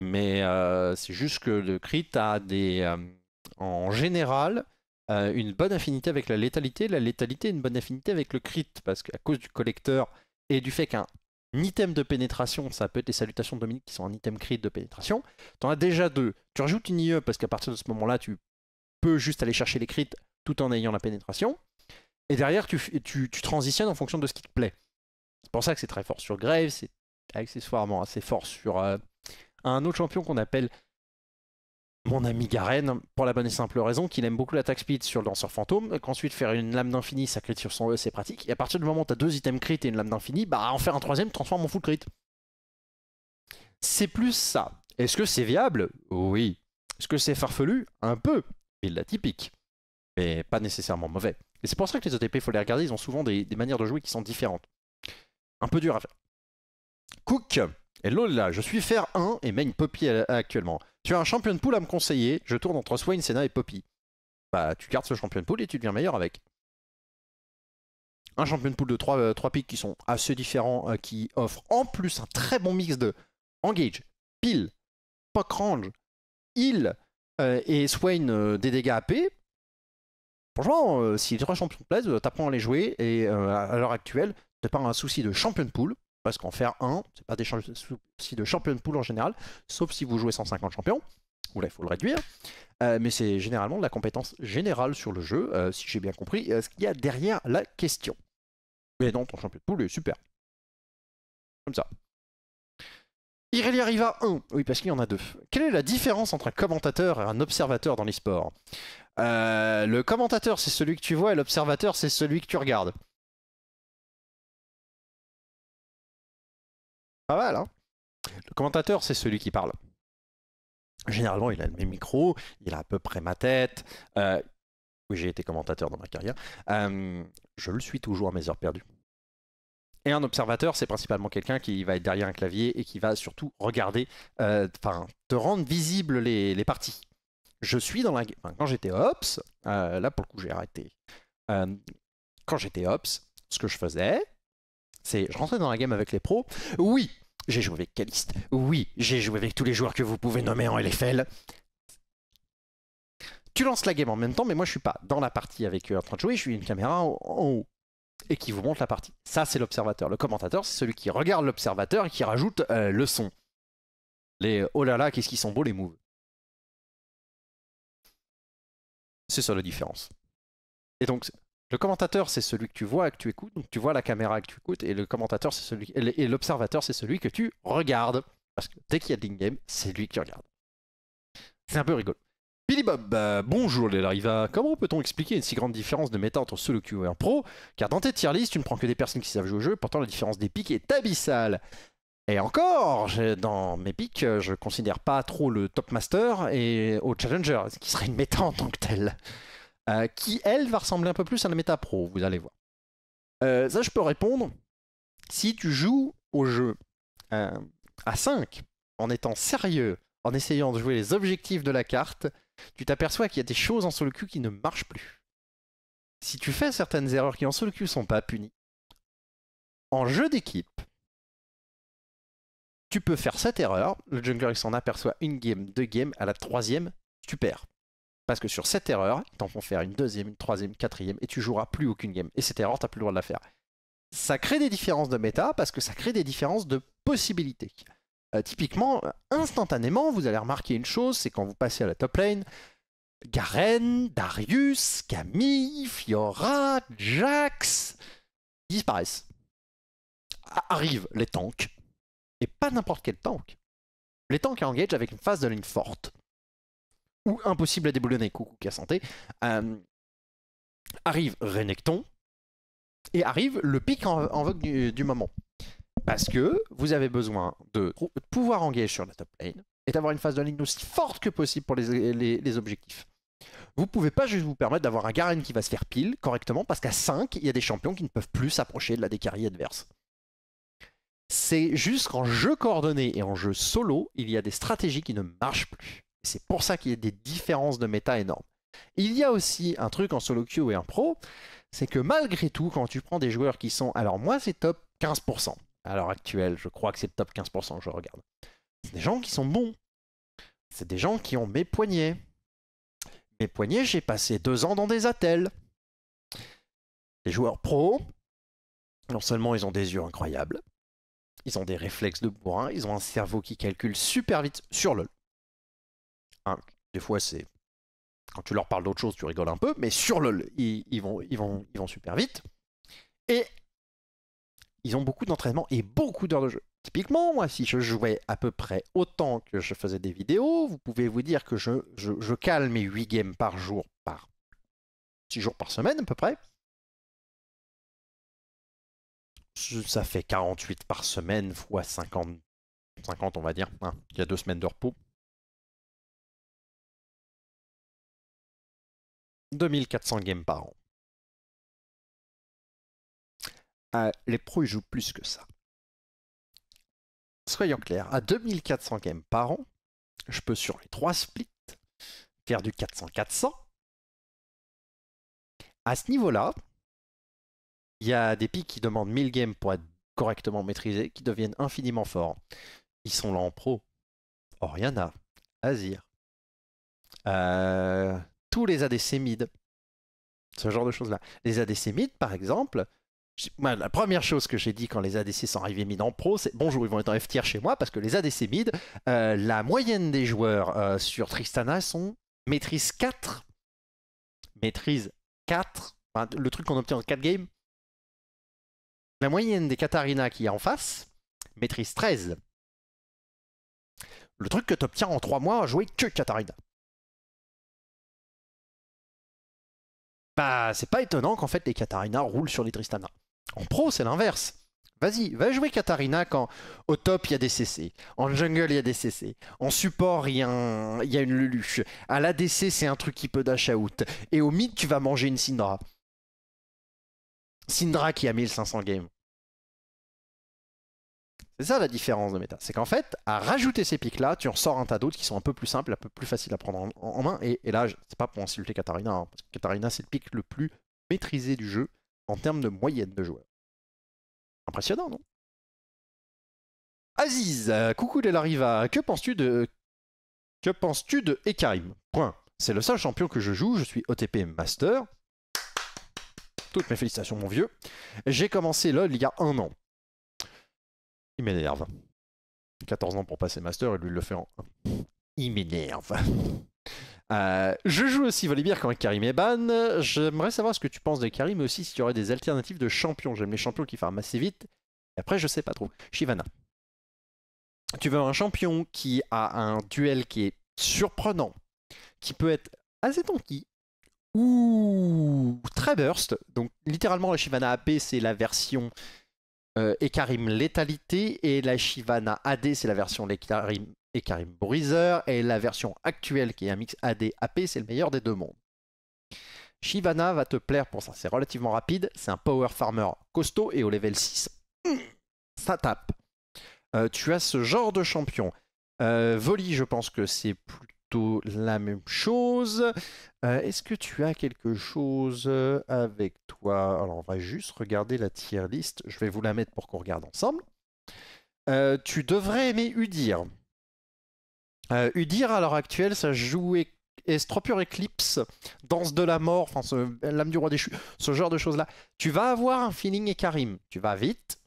mais euh, c'est juste que le crit a des... Euh, en général, euh, une bonne affinité avec la létalité, la létalité une bonne affinité avec le crit, parce qu'à cause du collecteur et du fait qu'un un item de pénétration, ça peut être les salutations de Dominique qui sont un item crit de pénétration. Tu en as déjà deux. Tu rajoutes une IE parce qu'à partir de ce moment-là, tu peux juste aller chercher les crits tout en ayant la pénétration. Et derrière, tu, tu, transitionnes en fonction de ce qui te plaît. C'est pour ça que c'est très fort sur Grave, c'est accessoirement assez fort sur euh, un autre champion qu'on appelle mon ami Garen, pour la bonne et simple raison qu'il aime beaucoup l'attaque speed sur le danseur fantôme, qu'ensuite faire une lame d'infini, ça crit sur son E, c'est pratique, et à partir du moment où t'as deux items crit et une lame d'infini, bah en faire un troisième transforme en full crit. C'est plus ça. Est-ce que c'est viable Oui. Est-ce que c'est farfelu Un peu. Il typique. Mais pas nécessairement mauvais. Et c'est pour ça que les OTP, il faut les regarder, ils ont souvent des, des manières de jouer qui sont différentes. Un peu dur à faire. Cook Hello là, je suis faire 1 et main Poppy actuellement. Tu as un champion de poule à me conseiller, je tourne entre Swain, Senna et Poppy. Bah tu gardes ce champion de poule et tu deviens meilleur avec. Un champion de poule de 3, 3 pics qui sont assez différents, euh, qui offrent en plus un très bon mix de engage, pile, poke range, heal euh, et Swain euh, des dégâts AP. Franchement, si les trois champions te plaisent, t'apprends à les jouer et à l'heure actuelle, t'as pas un souci de champion de poule, parce qu'en faire un, c'est pas des soucis de champion de poule en général, sauf si vous jouez 150 champions. Ou là, il faut le réduire. Euh, mais c'est généralement de la compétence générale sur le jeu, euh, si j'ai bien compris, euh, ce qu'il y a derrière la question. Mais non, ton champion de poule est super. Comme ça. Irelia à 1, oui parce qu'il y en a deux. Quelle est la différence entre un commentateur et un observateur dans le Le commentateur c'est celui que tu vois et l'observateur c'est celui que tu regardes. Hein. le commentateur, c'est celui qui parle. Généralement, il a le micros, micro, il a à peu près ma tête. Euh, oui, j'ai été commentateur dans ma carrière. je le suis toujours à mes heures perdues. Et un observateur, c'est principalement quelqu'un qui va être derrière un clavier et qui va surtout regarder, euh, enfin, te rendre visible les, parties. Je suis dans la. Enfin, quand j'étais Ops, euh, là pour le coup, j'ai arrêté. quand j'étais Ops, ce que je faisais, c'est je rentrais dans la game avec les pros. Oui, j'ai joué avec Caliste. Oui, j'ai joué avec tous les joueurs que vous pouvez nommer en LFL. Tu lances la game en même temps, mais moi je suis pas dans la partie avec eux en train de jouer, je suis une caméra en, haut et qui vous montre la partie. Ça, c'est l'observateur. Le commentateur, c'est celui qui regarde l'observateur et qui rajoute euh, le son. Les euh, oh là là, qu'est-ce qu'ils sont beaux les moves. C'est ça la différence. Et donc, le commentateur, c'est celui que tu vois et que tu écoutes. Donc tu vois la caméra et que tu écoutes. Et le commentateur, c'est celui et l'observateur, c'est celui que tu regardes. Parce que dès qu'il y a de l'ingame, c'est lui qui regardes, C'est un peu rigolo. Billy Bob, bah, bonjour les Lariva. Comment peut-on expliquer une si grande différence de méta entre solo queue et un pro Car dans tes tier list, tu ne prends que des personnes qui savent jouer au jeu, pourtant la différence des pics est abyssale. Et encore, dans mes pics, je considère pas trop le top master et au challenger, ce qui serait une méta en tant que telle. Euh, qui, elle, va ressembler un peu plus à la méta pro, vous allez voir. Euh, ça, je peux répondre. Si tu joues au jeu euh, à 5, en étant sérieux, en essayant de jouer les objectifs de la carte, tu t'aperçois qu'il y a des choses en solo queue qui ne marchent plus. Si tu fais certaines erreurs qui en solo queue sont pas punies, en jeu d'équipe, tu peux faire cette erreur, le jungler s'en aperçoit une game, deux games, à la troisième, tu perds. Parce que sur cette erreur, ils t'en font faire une deuxième, une troisième, une quatrième, et tu joueras plus aucune game. Et cette erreur, t'as plus le droit de la faire. Ça crée des différences de méta parce que ça crée des différences de possibilités. Euh, typiquement, euh, instantanément, vous allez remarquer une chose, c'est quand vous passez à la top lane, Garen, Darius, Camille, Fiora, Jax disparaissent. Arrivent les tanks, et pas n'importe quel tank. Les tanks engagent avec une phase de ligne forte ou impossible à déboulonner, coucou qu'à santé, euh, arrive Renekton et arrive le pic en, vogue du, moment. Parce que vous avez besoin de pouvoir engager sur la top lane et d'avoir une phase de ligne aussi forte que possible pour les, objectifs. Vous pouvez pas juste vous permettre d'avoir un Garen qui va se faire pile correctement parce qu'à 5, il y a des champions qui ne peuvent plus s'approcher de la décarie adverse. C'est juste qu'en jeu coordonné et en jeu solo, il y a des stratégies qui ne marchent plus. C'est pour ça qu'il y a des différences de méta énormes. Il y a aussi un truc en solo queue et en pro, c'est que malgré tout, quand tu prends des joueurs qui sont. Alors moi, c'est top 15%. À l'heure actuelle, je crois que c'est top 15%, je regarde. C'est des gens qui sont bons. C'est des gens qui ont mes poignets. Mes poignets, j'ai passé deux ans dans des attelles. Les joueurs pro, non seulement ils ont des yeux incroyables, ils ont des réflexes de bourrin, ils ont un cerveau qui calcule super vite sur le des fois c'est quand tu leur parles d'autre chose, tu rigoles un peu, mais sur le, ils, vont, ils, vont, ils vont super vite. Et ils ont beaucoup d'entraînement et beaucoup d'heures de jeu. Typiquement, moi, si je jouais à peu près autant que je faisais des vidéos, vous pouvez vous dire que je, je, mes 8 games par jour, par 6 jours par semaine à peu près. Ça fait 48 par semaine, fois 50, 50 on va dire. Hein. Il y a deux semaines de repos. 2400 games par an. Euh, les pros, ils jouent plus que ça. Soyons clairs, à 2400 games par an, je peux sur les trois splits faire du 400-400. À ce niveau-là, il y a des pics qui demandent 1000 games pour être correctement maîtrisés, qui deviennent infiniment forts. Ils sont là en pro. Oriana, Azir, euh, tous les mid Ce genre de choses-là. Les mid par exemple, la première chose que j'ai dit quand les ADC sont arrivés mid en pro, c'est bonjour, ils vont être en F-tier chez moi parce que les ADC mid, euh, la moyenne des joueurs euh, sur Tristana sont maîtrise 4. Maîtrise 4. le truc qu'on obtient en 4 games. La moyenne des Katarina qui est en face, maîtrise 13. Le truc que tu obtiens en 3 mois à jouer que Katarina. Bah, c'est pas étonnant qu'en fait les Katarina roulent sur les Tristana. En pro, c'est l'inverse. Vas-y, va jouer Katarina quand au top il y a des CC, en jungle il y a des CC, en support il y, a une Lulu. à l'ADC c'est un truc qui peut dash out, et au mid tu vas manger une Syndra. Syndra qui a 1500 games. C'est ça la différence de méta. C'est qu'en fait, à rajouter ces pics-là, tu en sors un tas d'autres qui sont un peu plus simples, un peu plus faciles à prendre en, main. Et, là, c'est pas pour insulter Katarina, hein, parce que Katarina, c'est le pic le plus maîtrisé du jeu en termes de moyenne de joueurs. Impressionnant, non Aziz, euh, coucou de que penses-tu de... Que penses-tu de Ekarim Point. C'est le seul champion que je joue, je suis OTP Master. Toutes mes félicitations, mon vieux. J'ai commencé LoL il y a un an. Il m'énerve. 14 ans pour passer master et lui le fait en Il m'énerve. Euh, je joue aussi Volibear quand Karim est ban. J'aimerais savoir ce que tu penses de Karim, mais aussi si tu aurais des alternatives de champions. J'aime les champions qui farment assez vite. Et après, je sais pas trop. Shivana. Tu veux un champion qui a un duel qui est surprenant, qui peut être assez tanky ou très burst. Donc, littéralement, la Shivana AP, c'est la version Ekarim euh, Létalité et la Shivana AD, c'est la version Ekarim, Bruiser et la version actuelle qui est un mix AD AP, c'est le meilleur des deux mondes. Shivana va te plaire pour ça, c'est relativement rapide, c'est un power farmer costaud et au level 6, hmm, ça tape. Euh, tu as ce genre de champion. Euh, Voli, je pense que c'est plus la même chose. Euh, est-ce que tu as quelque chose euh, avec toi Alors, on va juste regarder la tier list. Je vais vous la mettre pour qu'on regarde ensemble. Euh, tu devrais aimer Udir. Udir, à l'heure actuelle, ça joue Estropure Eclipse, Danse de la Mort, enfin, l'âme du roi déchu, ce genre de choses-là. Tu vas avoir un feeling et Karim Tu vas vite,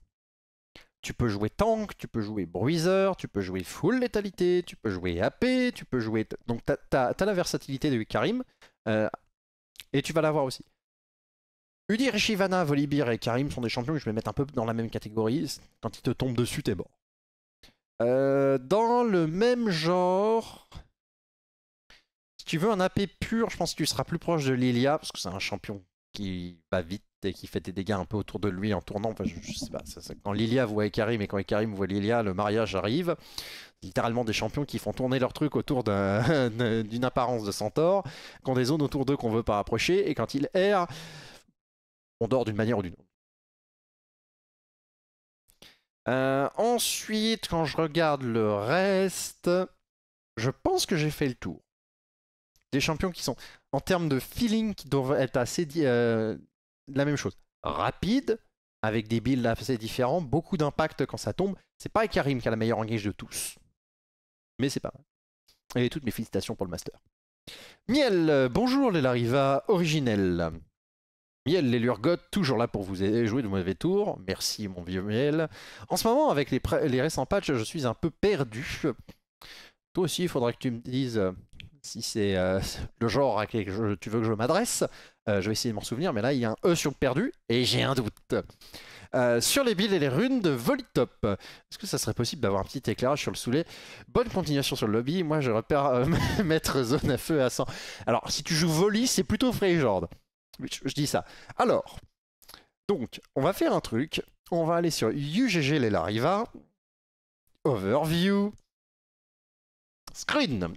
tu peux jouer tank, tu peux jouer bruiseur, tu peux jouer full létalité, tu peux jouer AP, tu peux jouer... Donc tu as, la versatilité de Karim, euh, et tu vas l'avoir aussi. Udi, Shivana, Volibir et Karim sont des champions que je vais mettre un peu dans la même catégorie. Quand ils te tombent dessus, t'es mort. Euh, dans le même genre, si tu veux un AP pur, je pense que tu seras plus proche de Lilia, parce que c'est un champion qui va vite et qui fait des dégâts un peu autour de lui en tournant. Enfin, je, sais pas, quand Lilia voit Ekarim et quand Ekarim voit Lilia, le mariage arrive. Littéralement des champions qui font tourner leur truc autour [LAUGHS] d'une apparence de centaure, qui ont des zones autour d'eux qu'on veut pas approcher, et quand ils errent, on dort d'une manière ou d'une autre. Euh, ensuite, quand je regarde le reste, je pense que j'ai fait le tour. Des champions qui sont en termes de feeling qui doivent être assez euh, la même chose. Rapide, avec des builds assez différents, beaucoup d'impact quand ça tombe. C'est pas Karim qui a la meilleure engage de tous. Mais c'est pas mal. Et toutes mes félicitations pour le master. Miel, bonjour les Lariva originel. Miel, les Lurgot, toujours là pour vous jouer de mauvais tours. Merci mon vieux Miel. En ce moment, avec les, les récents patchs, je suis un peu perdu. Toi aussi, il faudra que tu me dises si c'est euh, [LAUGHS] le genre à qui tu veux que je m'adresse, euh, je vais essayer de m'en souvenir, mais là il y a un E sur perdu et j'ai un doute. Euh, sur les billes et les runes de Volitop. Est-ce que ça serait possible d'avoir un petit éclairage sur le soulet Bonne continuation sur le lobby, moi je repère [LAUGHS] mettre zone à feu à 100. Alors si tu joues Voli, c'est plutôt Freyjord. Je, je dis ça. Alors, donc on va faire un truc, on va aller sur UGG les Lariva, Overview, Screen.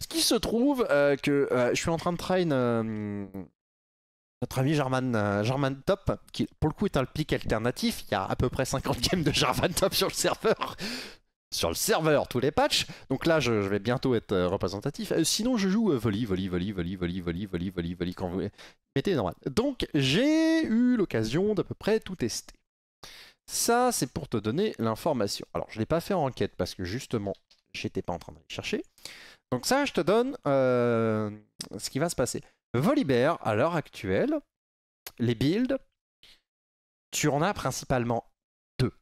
Ce qui se trouve euh, que euh, je suis en train de train euh, notre ami German, German, Top, qui pour le coup est un pic alternatif. Il y a à peu près 50 games de German Top sur le serveur. Sur le serveur, tous les patchs. Donc là, je, vais bientôt être représentatif. sinon, je joue Voli, Voli, Voli, Voli, Volley, Voli, Voli, Voli, Voli, quand vous mettez normal. Donc, j'ai eu l'occasion d'à peu près tout tester. Ça, c'est pour te donner l'information. Alors, je ne l'ai pas fait en enquête parce que justement, j'étais pas en train d'aller chercher. Donc ça, je te donne euh, ce qui va se passer. Volibear, à l'heure actuelle, les builds, tu en as principalement deux.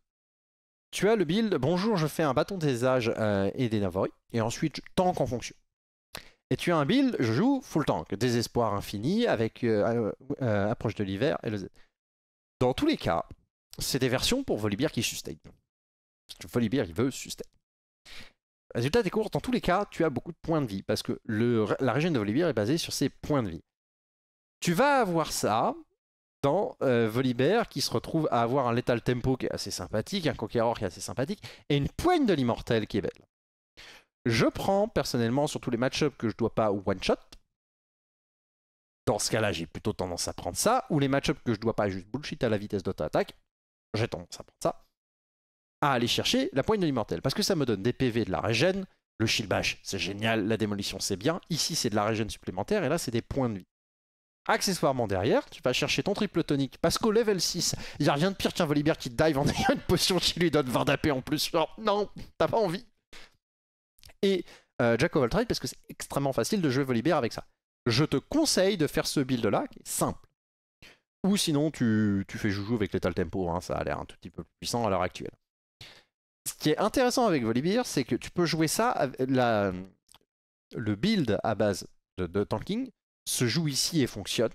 Tu as le build « Bonjour, je fais un bâton des âges euh, et des navoris », et ensuite « Tank en fonction ». Et tu as un build « Je joue full tank »,« Désespoir infini » avec euh, Approche de l'hiver et le Z. Dans tous les cas, c'est des versions pour Volibear qui sustain. Volibear, il veut sustain. Résultat des courses, dans tous les cas, tu as beaucoup de points de vie parce que la région de Volibear est basée sur ses points de vie. Tu vas avoir ça dans euh, Volibear qui se retrouve à avoir un Lethal Tempo qui est assez sympathique, un Conqueror qui est assez sympathique et une poigne de l'immortel qui est belle. Je prends personnellement sur tous les match-ups que je dois pas one-shot. Dans ce cas-là, j'ai plutôt tendance à prendre ça. Ou les match-ups que je dois pas juste bullshit à la vitesse d'auto-attaque, j'ai tendance à prendre ça à aller chercher la poigne de l'immortel. Parce que ça me donne des PV de la régène, le shield bash c'est génial, la démolition, c'est bien. Ici, c'est de la régène supplémentaire et là, c'est des points de vie. Accessoirement derrière, tu vas chercher ton triple tonique parce qu'au level 6, il n'y a rien de pire qu'un Volibear qui dive en [LAUGHS] ayant une potion qui lui donne 20 d'AP en plus. Genre, non, t'as pas envie. Et euh, Jack of all parce que c'est extrêmement facile de jouer Volibear avec ça. Je te conseille de faire ce build-là qui est simple. Ou sinon, tu, fais joujou avec l'état Tempo, hein. ça a l'air un tout petit peu plus puissant à l'heure actuelle ce qui est intéressant avec Volibear, c'est que tu peux jouer ça, le build à base de, tanking se joue ici et fonctionne,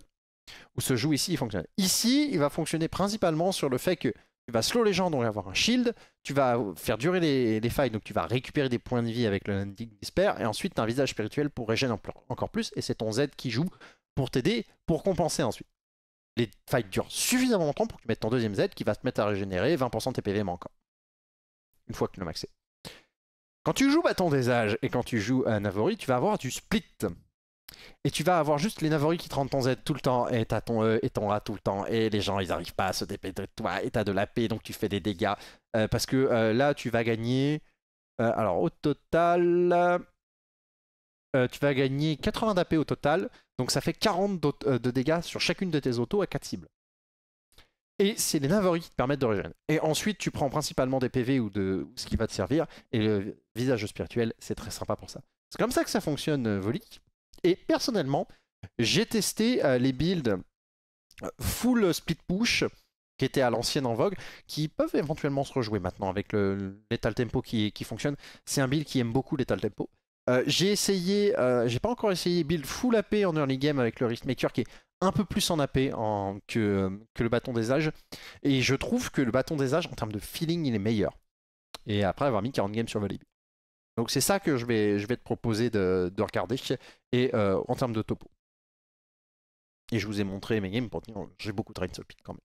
ou se joue ici et fonctionne. Ici, il va fonctionner principalement sur le fait que tu vas slow les gens, donc avoir un shield, tu vas faire durer les, fights, donc tu vas récupérer des points de vie avec le landing Despair, et ensuite tu as un visage spirituel pour régénérer encore plus, et c'est ton Z qui joue pour t'aider, pour compenser ensuite. Les fights durent suffisamment longtemps pour que tu mettes ton deuxième Z qui va te mettre à régénérer 20% de tes PV manquants une fois que tu l'as maxé. Quand tu joues Bâton des âges et quand tu joues à Navori, tu vas avoir du split. Et tu vas avoir juste les Navori qui te rendent ton Z tout le temps, et t'as ton E et ton A tout le temps, et les gens ils arrivent pas à se dépêcher de toi, et t'as de la paix donc tu fais des dégâts. Euh, parce que euh, là tu vas gagner. Euh, alors au total. tu vas gagner 80 d'AP au total, donc ça fait 40 de dégâts sur chacune de tes autos à 4 cibles et c'est les Navoris qui te permettent de régénérer. Et ensuite, tu prends principalement des PV ou de ce qui va te servir, et le visage spirituel, c'est très sympa pour ça. C'est comme ça que ça fonctionne, euh, Volic. Et personnellement, j'ai testé euh, les builds euh, full split push, qui étaient à l'ancienne en vogue, qui peuvent éventuellement se rejouer maintenant avec l'étal tempo qui, fonctionne. C'est un build qui aime beaucoup l'étal tempo. j'ai essayé, j'ai pas encore essayé build full AP en early game avec le Riftmaker qui est un peu plus en, que, que le bâton des âges. Et je trouve que le bâton des âges, en termes de feeling, il est meilleur. Et après avoir mis 40 games sur Valibi. Donc c'est ça que je vais, je vais te proposer de, regarder. Et euh, en termes de topo. Et je vous ai montré mes games pour dire j'ai beaucoup de Rain quand même.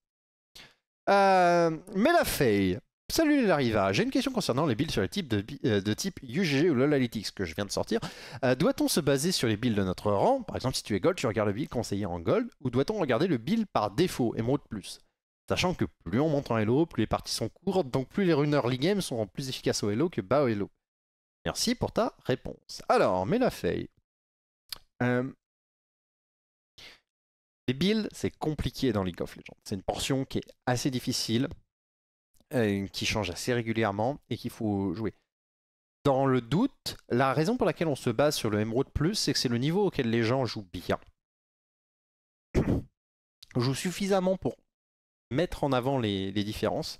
Euh, mais la faille. Salut les j'ai une question concernant les builds sur les types de, euh, type UGG ou LoLalytics que je viens de sortir. Euh, doit-on se baser sur les builds de notre rang Par exemple, si tu es gold, tu regardes le build conseillé en gold, ou doit-on regarder le build par défaut, émeraude plus Sachant que plus on monte en Hello, plus les parties sont courtes, donc plus les runners league game sont plus efficaces au Hello que bas au Hello. Merci pour ta réponse. Alors, Melafei. Euh, les builds, c'est compliqué dans League of Legends. C'est une portion qui est assez difficile. Euh, qui change assez régulièrement et qu'il faut jouer. Dans le doute, la raison pour laquelle on se base sur le Emerald Plus, c'est que c'est le niveau auquel les gens jouent bien. [COUGHS] jouent suffisamment pour mettre en avant les, différences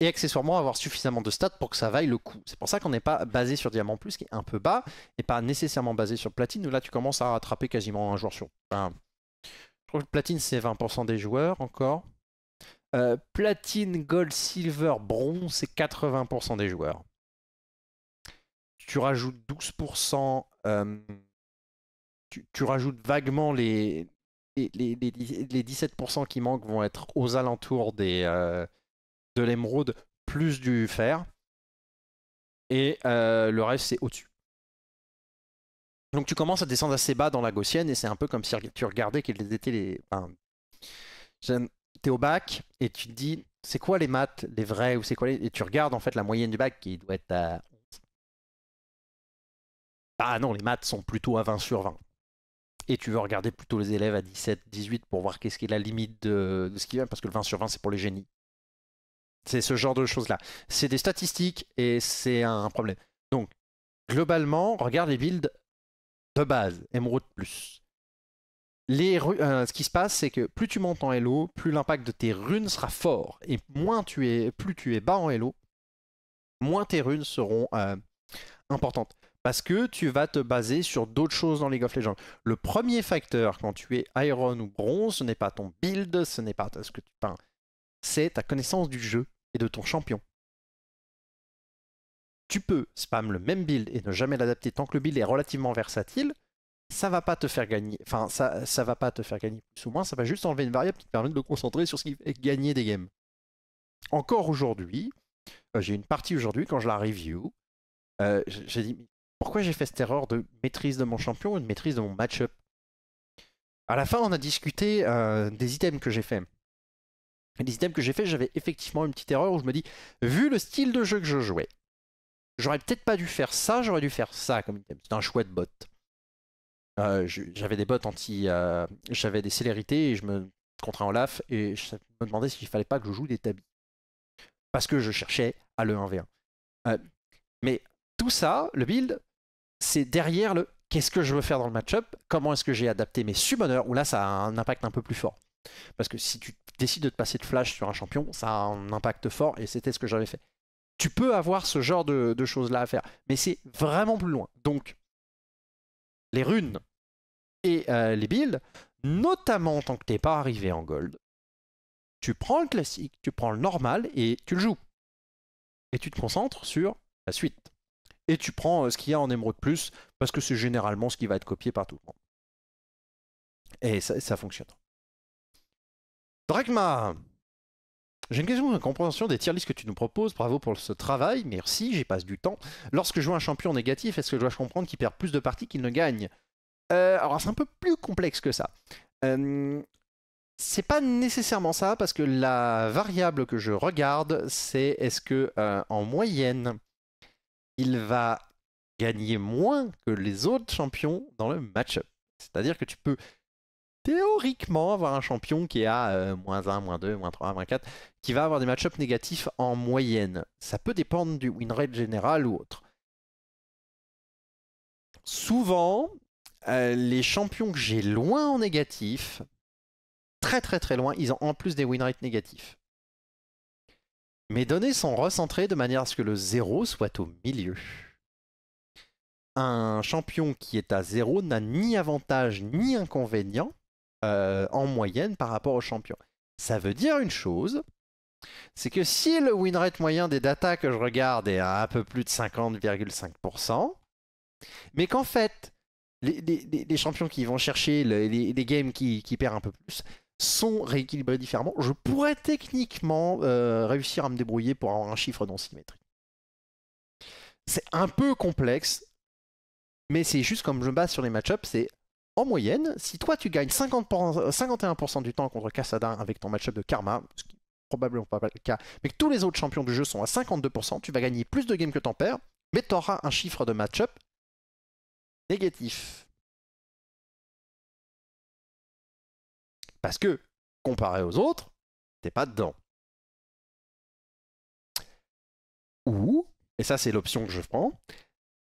et accessoirement avoir suffisamment de stats pour que ça vaille le coup. C'est pour ça qu'on n'est pas basé sur Diamant Plus, qui est un peu bas, et pas nécessairement basé sur Platine, là tu commences à rattraper quasiment un joueur sur... je crois que Platine c'est 20% des joueurs encore. Euh, platine, gold, silver, bronze, c'est 80% des joueurs. Tu rajoutes 12%, euh, tu, rajoutes vaguement les, les, les, 17% qui manquent vont être aux alentours des, euh, de l'émeraude plus du fer. Et le reste, c'est au-dessus. Donc tu commences à descendre assez bas dans la gaussienne et c'est un peu comme si tu regardais quels étaient les... Enfin, tu au bac et tu te dis, c'est quoi les maths, les vrais, ou c'est quoi Et tu regardes en fait la moyenne du bac qui doit être à Ah non, les maths sont plutôt à 20 sur 20. Et tu veux regarder plutôt les élèves à 17, 18 pour voir qu'est-ce qui est la limite de, de ce qui veulent parce que le 20 sur 20, c'est pour les génies. C'est ce genre de choses-là. C'est des statistiques et c'est un problème. Donc, globalement, regarde les builds de base, Emerald Plus. Euh, ce qui se passe, c'est que plus tu montes en elo, plus l'impact de tes runes sera fort. Et moins tu es, plus tu es bas en elo, moins tes runes seront euh, importantes. Parce que tu vas te baser sur d'autres choses dans League of Legends. Le premier facteur quand tu es Iron ou Bronze, ce n'est pas ton build, ce n'est pas ce que tu peins, c'est ta connaissance du jeu et de ton champion. Tu peux spam le même build et ne jamais l'adapter tant que le build est relativement versatile, ça va pas te faire gagner, enfin ça, ça va pas te faire gagner plus ou moins, ça va juste enlever une variable qui te permet de te concentrer sur ce qui fait gagner des games. Encore aujourd'hui, euh, j'ai une partie aujourd'hui quand je la review, euh, j'ai dit pourquoi j'ai fait cette erreur de maîtrise de mon champion ou de maîtrise de mon match-up À la fin, on a discuté euh, des items que j'ai fait. Les items que j'ai fait, j'avais effectivement une petite erreur où je me dis, vu le style de jeu que je jouais, j'aurais peut-être pas dû faire ça, j'aurais dû faire ça comme item. C'est un chouette bot. Euh, j'avais des bottes anti. Euh, j'avais des célérités et je me contrais en laf et je me demandais s'il fallait pas que je joue des tabis. Parce que je cherchais à le 1v1. Euh, mais tout ça, le build, c'est derrière le qu'est-ce que je veux faire dans le match-up, comment est-ce que j'ai adapté mes summoners, où là ça a un impact un peu plus fort. Parce que si tu décides de te passer de flash sur un champion, ça a un impact fort et c'était ce que j'avais fait. Tu peux avoir ce genre de, de choses-là à faire, mais c'est vraiment plus loin. Donc, les runes et euh, les builds, notamment tant que t'es pas arrivé en gold, tu prends le classique, tu prends le normal et tu le joues. Et tu te concentres sur la suite. Et tu prends euh, ce qu'il y a en émeraude plus, parce que c'est généralement ce qui va être copié par tout le monde. Et ça, fonctionne. Dragma. J'ai une question de compréhension des tier lists que tu nous proposes. Bravo pour ce travail, merci, j'y passe du temps. Lorsque je vois un champion négatif, est-ce que je dois comprendre qu'il perd plus de parties qu'il ne gagne euh, Alors c'est un peu plus complexe que ça. Euh, c'est pas nécessairement ça, parce que la variable que je regarde, c'est est-ce que euh, en moyenne, il va gagner moins que les autres champions dans le match-up. C'est-à-dire que tu peux théoriquement avoir un champion qui est à euh, moins 1, moins 2, moins 3, moins 4, qui va avoir des match-ups négatifs en moyenne. Ça peut dépendre du win rate général ou autre. Souvent, euh, les champions que j'ai loin en négatif, très très très loin, ils ont en plus des win rates négatifs. Mes données sont recentrées de manière à ce que le 0 soit au milieu. Un champion qui est à 0 n'a ni avantage ni inconvénient, euh, en moyenne par rapport aux champions. Ça veut dire une chose, c'est que si le win rate moyen des data que je regarde est à un peu plus de 50,5%, mais qu'en fait, les, champions qui vont chercher les, games qui, perdent un peu plus sont rééquilibrés différemment, je pourrais techniquement euh, réussir à me débrouiller pour avoir un chiffre non symétrique. C'est un peu complexe, mais c'est juste comme je me base sur les match-ups, c'est en moyenne, si toi tu gagnes 51% euh, du temps contre Cassadin avec ton match-up de Karma, ce qui probablement pas le cas, mais que tous les autres champions du jeu sont à 52%, tu vas gagner plus de games que ton père, mais tu auras un chiffre de match-up négatif. Parce que, comparé aux autres, t'es pas dedans. Ou, et ça c'est l'option que je prends,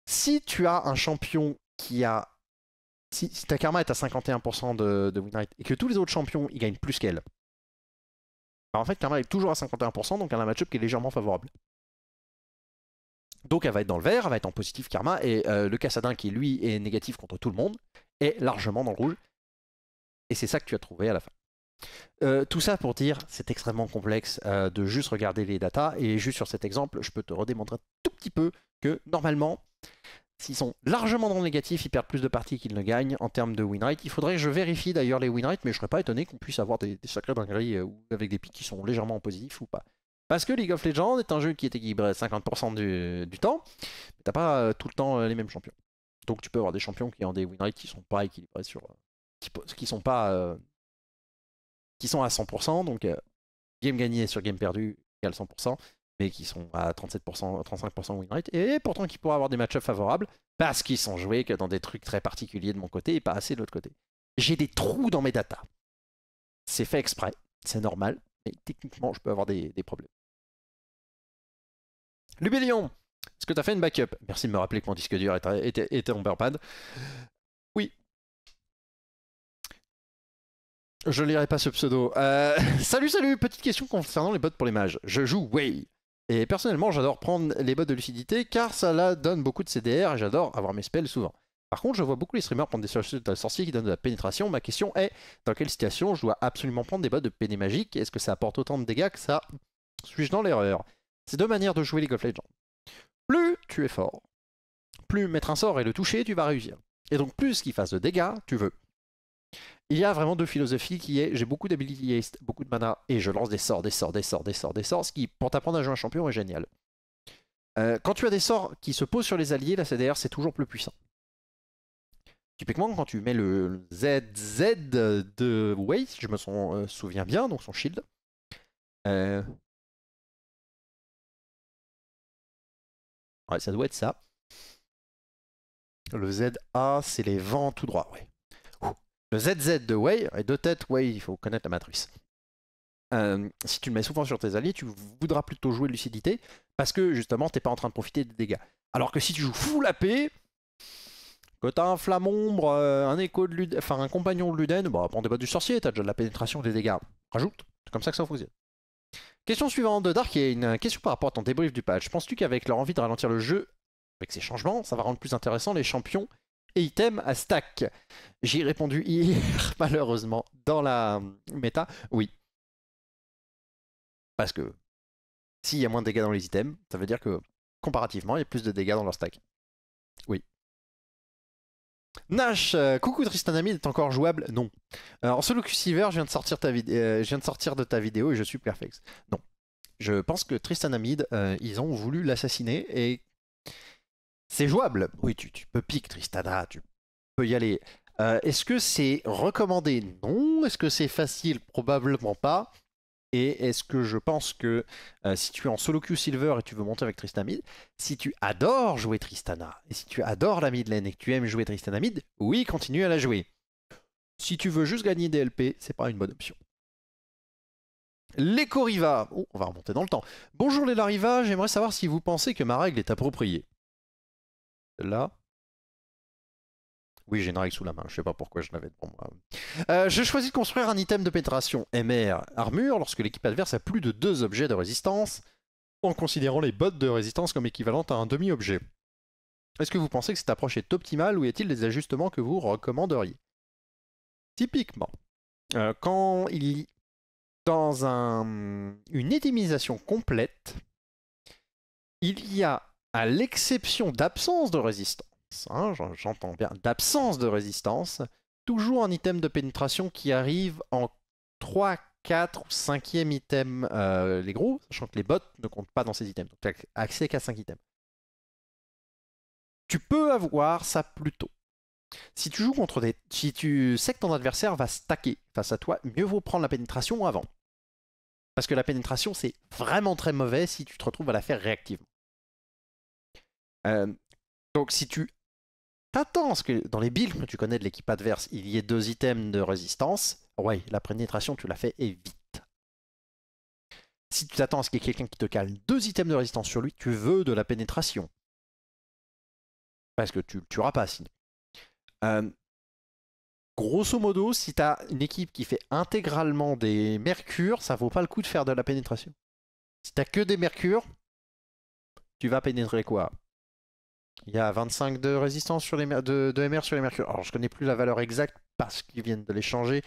si tu as un champion qui a si, ta karma est à 51% de, de win rate et que tous les autres champions ils gagnent plus qu'elle, alors bah, en fait karma est toujours à 51%, donc elle a un match-up qui est légèrement favorable. Donc elle va être dans le vert, elle va être en positif karma, et euh, le Cassadin qui lui est négatif contre tout le monde, est largement dans le rouge. Et c'est ça que tu as trouvé à la fin. Euh, tout ça pour dire, c'est extrêmement complexe euh, de juste regarder les datas, et juste sur cet exemple, je peux te redémontrer un tout petit peu que normalement, S'ils sont largement dans le négatif, ils perdent plus de parties qu'ils ne gagnent en termes de win rate. Il faudrait que je vérifie d'ailleurs les win rates, mais je ne serais pas étonné qu'on puisse avoir des, sacrés dingueries euh, avec des pics qui sont légèrement positifs ou pas. Parce que League of Legends est un jeu qui est équilibré 50% du, temps, mais t'as pas euh, tout le temps euh, les mêmes champions. Donc tu peux avoir des champions qui ont des win rates qui sont pas équilibrés sur. Qui, sont pas. qui sont à 100%, donc game gagné sur game perdu égale 100% mais qui sont à 37%, 35% winrate, et pourtant qui pourraient avoir des match-ups favorables, parce qu'ils sont joués que dans des trucs très particuliers de mon côté et pas assez de l'autre côté. J'ai des trous dans mes datas. C'est fait exprès, c'est normal, mais techniquement, je peux avoir des, problèmes. Lubélion, est-ce que tu as fait une backup Merci de me rappeler que mon disque dur était, était, en burpad. Oui. Je ne lirai pas ce pseudo. Euh, [LAUGHS] salut, salut, petite question concernant les bots pour les mages. Je joue Way. Et personnellement, j'adore prendre les bots de lucidité car ça la donne beaucoup de CDR et j'adore avoir mes spells souvent. Par contre, je vois beaucoup les streamers prendre des sorciers qui donnent de la pénétration. Ma question est dans quelle situation je dois absolument prendre des bots de péné magique Est-ce que ça apporte autant de dégâts que ça Suis-je dans l'erreur C'est deux manières de jouer League of Legends. Plus tu es fort, plus mettre un sort et le toucher, tu vas réussir. Et donc, plus qu'il fasse de dégâts, tu veux. Il y a vraiment deux philosophies qui est j'ai beaucoup d'ability beaucoup de mana, et je lance des sorts, des sorts, des sorts, des sorts, des sorts, ce qui, pour t'apprendre à jouer un champion, est génial. Euh, quand tu as des sorts qui se posent sur les alliés, la CDR, c'est toujours plus puissant. Typiquement, quand tu mets le ZZ de Waze, je me euh, souviens bien, donc son shield, euh, Ouais, ça doit être ça. Le ZA, c'est les vents tout droit, ouais. ZZ de Way, et de tête, Way, il faut connaître la matrice. Euh, si tu le mets souvent sur tes alliés, tu voudras plutôt jouer lucidité, parce que justement, t'es pas en train de profiter des dégâts. Alors que si tu joues full AP, que t'as un flamombre, euh, un écho de Luden, enfin un compagnon de Luden, bon, bah, prends des du sorcier, as déjà de la pénétration des dégâts. Rajoute, c'est comme ça que ça fonctionne. Question suivante de Dark, qui une question par rapport à ton débrief du patch. Penses-tu qu'avec leur envie de ralentir le jeu, avec ces changements, ça va rendre plus intéressant les champions et item à stack. J'ai répondu hier, [LAUGHS] malheureusement, dans la méta, oui. Parce que s'il y a moins de dégâts dans les items, ça veut dire que comparativement, il y a plus de dégâts dans leur stack. Oui. Nash, euh, coucou coucou amid est encore jouable Non. Alors, en solo q je, viens de sortir de ta vidéo et je suis perfect. Non. Je pense que Tristan euh, ils ont voulu l'assassiner et c'est jouable. Oui, tu, peux pique Tristana, tu peux y aller. Euh, est-ce que c'est recommandé Non. Est-ce que c'est facile Probablement pas. Et est-ce que je pense que euh, si tu es en solo queue silver et tu veux monter avec Tristana mid, si tu adores jouer Tristana, et si tu adores la mid lane et que tu aimes jouer Tristana mid, oui, continue à la jouer. Si tu veux juste gagner des LP, c'est pas une bonne option. Les Riva, oh, on va remonter dans le temps. Bonjour les Larivas, j'aimerais savoir si vous pensez que ma règle est appropriée là. Oui, j'ai une règle sous la main, je sais pas pourquoi je l'avais devant moi. Euh, je choisis de construire un item de pénétration MR armure lorsque l'équipe adverse a plus de deux objets de résistance, en considérant les bottes de résistance comme équivalentes à un demi-objet. Est-ce que vous pensez que cette approche est optimale ou y a-t-il des ajustements que vous recommanderiez Typiquement, euh, quand il dans un, une itemisation complète, il y a à l'exception d'absence de résistance, hein, j'entends bien, d'absence de résistance, toujours un item de pénétration qui arrive en 3, 4 ou 5e item euh, les gros, sachant que les bots ne comptent pas dans ces items. Donc tu n'as accès qu'à 5 items. Tu peux avoir ça plus tôt. Si tu joues contre des. Si tu sais que ton adversaire va stacker face à toi, mieux vaut prendre la pénétration avant. Parce que la pénétration, c'est vraiment très mauvais si tu te retrouves à la faire réactivement. Euh, donc si tu t'attends, ce que dans les builds que tu connais de l'équipe adverse, il y ait deux items de résistance, ouais, la pénétration, tu la fais et vite. Si tu t'attends à ce qu'il y ait quelqu'un qui te calme, deux items de résistance sur lui, tu veux de la pénétration. Parce que tu le tueras pas sinon. Euh, grosso modo, si tu as une équipe qui fait intégralement des mercures, ça vaut pas le coup de faire de la pénétration. Si t'as que des mercures, tu vas pénétrer quoi il y a 25 de résistance sur les de, MR sur les mercures. Alors, je connais plus la valeur exacte parce qu'ils viennent de les changer.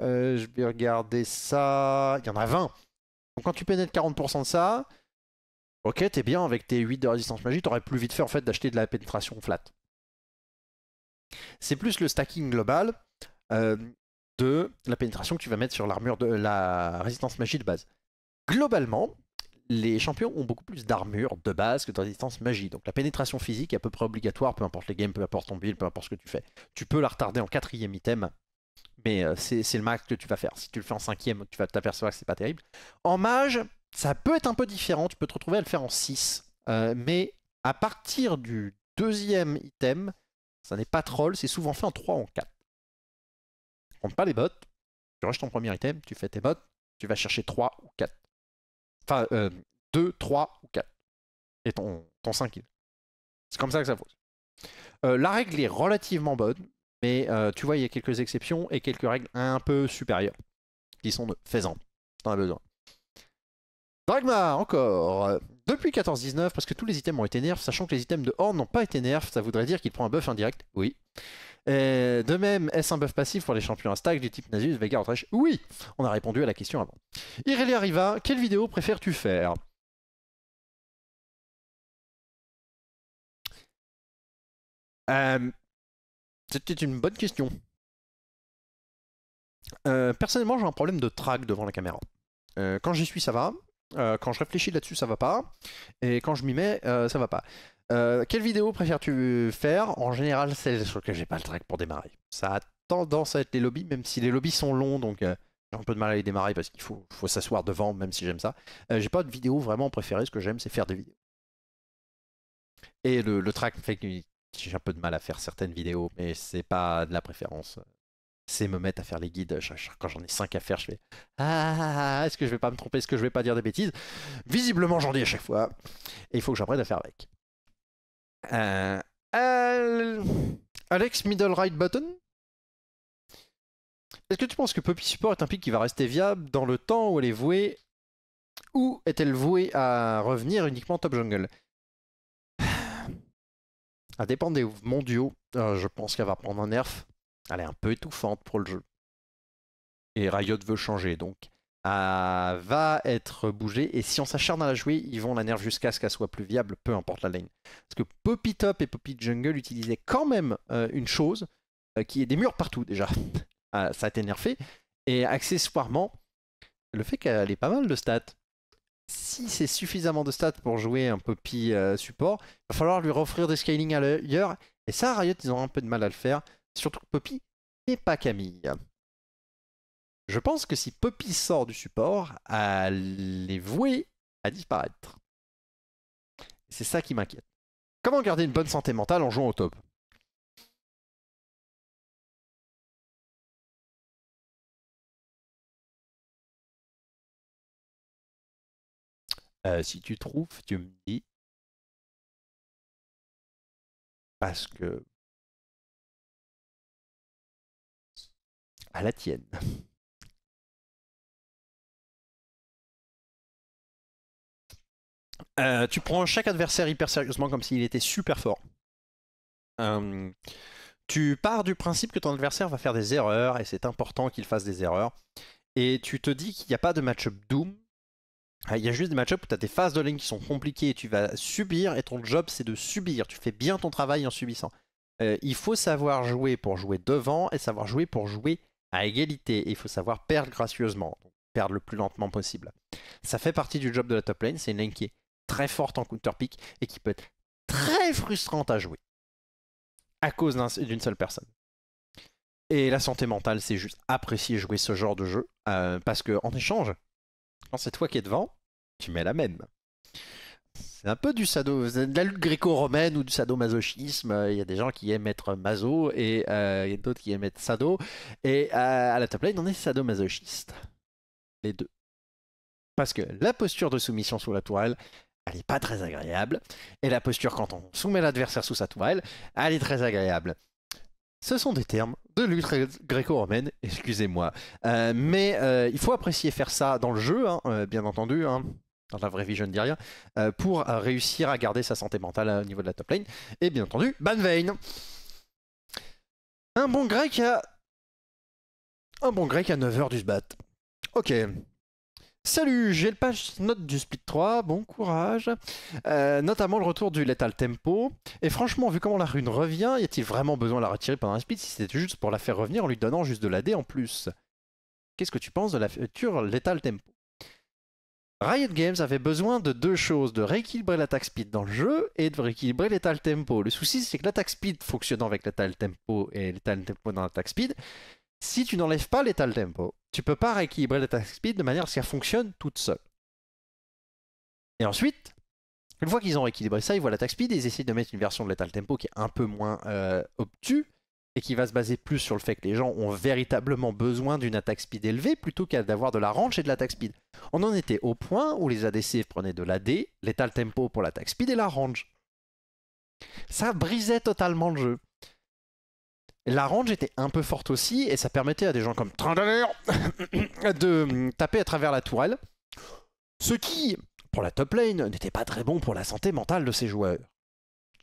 Euh, je vais regarder ça. Il y en a 20. Donc, quand tu pénètes 40% de ça, ok, t'es bien avec tes 8 de résistance magie T'aurais plus vite fait en fait d'acheter de la pénétration flat. C'est plus le stacking global euh, de la pénétration que tu vas mettre sur l'armure de la résistance magie de base. Globalement, les champions ont beaucoup plus d'armure de base que de résistance magie. Donc la pénétration physique est à peu près obligatoire, peu importe les games, peu importe ton build, peu importe ce que tu fais. Tu peux la retarder en quatrième item, mais euh, c'est le max que tu vas faire. Si tu le fais en cinquième, tu vas t'apercevoir que c'est pas terrible. En mage, ça peut être un peu différent, tu peux te retrouver à le faire en 6. Euh, mais à partir du deuxième item, ça n'est pas troll, c'est souvent fait en 3 en 4. Tu ne pas les bots, tu rushes ton premier item, tu fais tes bots, tu vas chercher 3 ou 4 Enfin, 2, euh, 3 ou 4. Et ton, 5 kills. C'est comme ça que ça fonctionne. Euh, la règle est relativement bonne, mais euh, tu vois, il y a quelques exceptions et quelques règles un peu supérieures qui sont faisantes. T'en as besoin. Dragma, encore. Depuis 14-19, parce que tous les items ont été nerfs, sachant que les items de Horn n'ont pas été nerfs, ça voudrait dire qu'il prend un buff indirect. Oui. Euh, de même, est-ce un buff passif pour les champions à stack du type Nasus, Vega, Oui On a répondu à la question avant. Irelia Riva, quelle vidéo préfères-tu faire euh, C'était une bonne question. Euh, personnellement, j'ai un problème de track devant la caméra. quand j'y suis, ça va. quand je réfléchis là-dessus, ça va pas. Et quand je m'y mets, ça va pas. Euh, quelle vidéo préfères-tu faire En général, celle sur laquelle j'ai pas le track pour démarrer. Ça a tendance à être les lobbies, même si les lobbies sont longs, donc euh, j'ai un peu de mal à les démarrer parce qu'il faut, s'asseoir devant, même si j'aime ça. Euh, j'ai pas de vidéo vraiment préférée, ce que j'aime, c'est faire des vidéos. Et le, track me fait que j'ai un peu de mal à faire certaines vidéos, mais c'est pas de la préférence. C'est me mettre à faire les guides. Quand j'en ai 5 à faire, je fais ah, ah, ah, ah, est-ce que je vais pas me tromper Est-ce que je vais pas dire des bêtises Visiblement, j'en dis à chaque fois. Et il faut que j'apprenne à faire avec. Euh, euh, Alex Middle Right Button Est-ce que tu penses que Poppy Support est un pick qui va rester viable dans le temps où elle est vouée Ou est-elle vouée à revenir uniquement top jungle [SIGHS] À dépend des mondiaux, euh, je pense qu'elle va prendre un nerf. Elle est un peu étouffante pour le jeu. Et Riot veut changer donc. Ah, va être bougé Et si on s'acharne à la jouer, ils vont la nerf jusqu'à ce qu'elle soit plus viable, peu importe la lane. Parce que Poppy Top et Poppy Jungle utilisaient quand même euh, une chose euh, qui est des murs partout déjà. [LAUGHS] Ah, ça a été nerfé. Et accessoirement, le fait qu'elle ait pas mal de stats, si c'est suffisamment de stats pour jouer un Poppy euh, support, il va falloir lui offrir des scaling ailleurs. Et ça, Riot, ils ont un peu de mal à le faire. Surtout que Poppy n'est pas Camille. Je pense que si Poppy sort du support, elle est vouée à disparaître. C'est ça qui m'inquiète. Comment garder une bonne santé mentale en jouant au top euh, Si tu trouves, tu me dis. Parce que... À la tienne. [LAUGHS] Euh, tu prends chaque adversaire hyper sérieusement comme s'il était super fort. Euh, tu pars du principe que ton adversaire va faire des erreurs et c'est important qu'il fasse des erreurs. Et tu te dis qu'il n'y a pas de match-up doom. Ah, il y a juste des match où tu as des phases de ligne qui sont compliquées et tu vas subir et ton job c'est de subir. Tu fais bien ton travail en subissant. Euh, il faut savoir jouer pour jouer devant et savoir jouer pour jouer à égalité. Et il faut savoir perdre gracieusement, perdre le plus lentement possible. Ça fait partie du job de la top lane, c'est une lane qui est très forte en counter et qui peut être très frustrante à jouer à cause d'une seule personne. Et la santé mentale, c'est juste apprécier jouer ce genre de jeu euh, parce que en échange, quand c'est toi qui es devant, tu mets la même. C'est un peu du sado, de la lutte gréco-romaine ou du sadomasochisme. Il y a des gens qui aiment être maso et euh, il y a d'autres qui aiment être sado. Et euh, à la top lane, on est sadomasochiste. Les deux. Parce que la posture de soumission sur la tourelle, elle n'est pas très agréable. Et la posture quand on soumet l'adversaire sous sa tourelle, elle est très agréable. Ce sont des termes de lutte gréco-romaine, excusez-moi. Euh, mais euh, il faut apprécier faire ça dans le jeu, hein, euh, bien entendu. Hein, dans la vraie vie, je ne dis rien, pour réussir à garder sa santé mentale au niveau de la top lane. Et bien entendu, ban Vein. Un bon grec à... Un bon grec à 9h du sbat. Ok, Salut, j'ai le page note du speed 3, bon courage. Euh, notamment le retour du Lethal Tempo. Et franchement, vu comment la rune revient, y a-t-il vraiment besoin de la retirer pendant un speed si c'était juste pour la faire revenir en lui donnant juste de la D en plus Qu'est-ce que tu penses de la future Lethal Tempo Riot Games avait besoin de deux choses, de rééquilibrer l'attaque speed dans le jeu et de rééquilibrer lethal tempo. Le souci, c'est que l'attaque speed fonctionnant avec Lethal tempo et Lethal tempo dans l'attaque speed, si tu n'enlèves pas l'étal tempo, tu peux pas rééquilibrer l'attack speed de manière à ce qu'elle fonctionne toute seule. Et ensuite, une fois qu'ils ont rééquilibré ça, ils voient l'attack speed et ils essayent de mettre une version de l'étal tempo qui est un peu moins euh, obtus et qui va se baser plus sur le fait que les gens ont véritablement besoin d'une attaque speed élevée plutôt qu'à d'avoir de la range et de l'attaque speed. On en était au point où les ADC prenaient de l'AD, l'étal tempo pour l'attaque speed et la range. Ça brisait totalement le jeu. La range était un peu forte aussi, et ça permettait à des gens comme d'Amer [COUGHS] de hum, taper à travers la tourelle, ce qui, pour la top lane, n'était pas très bon pour la santé mentale de ces joueurs.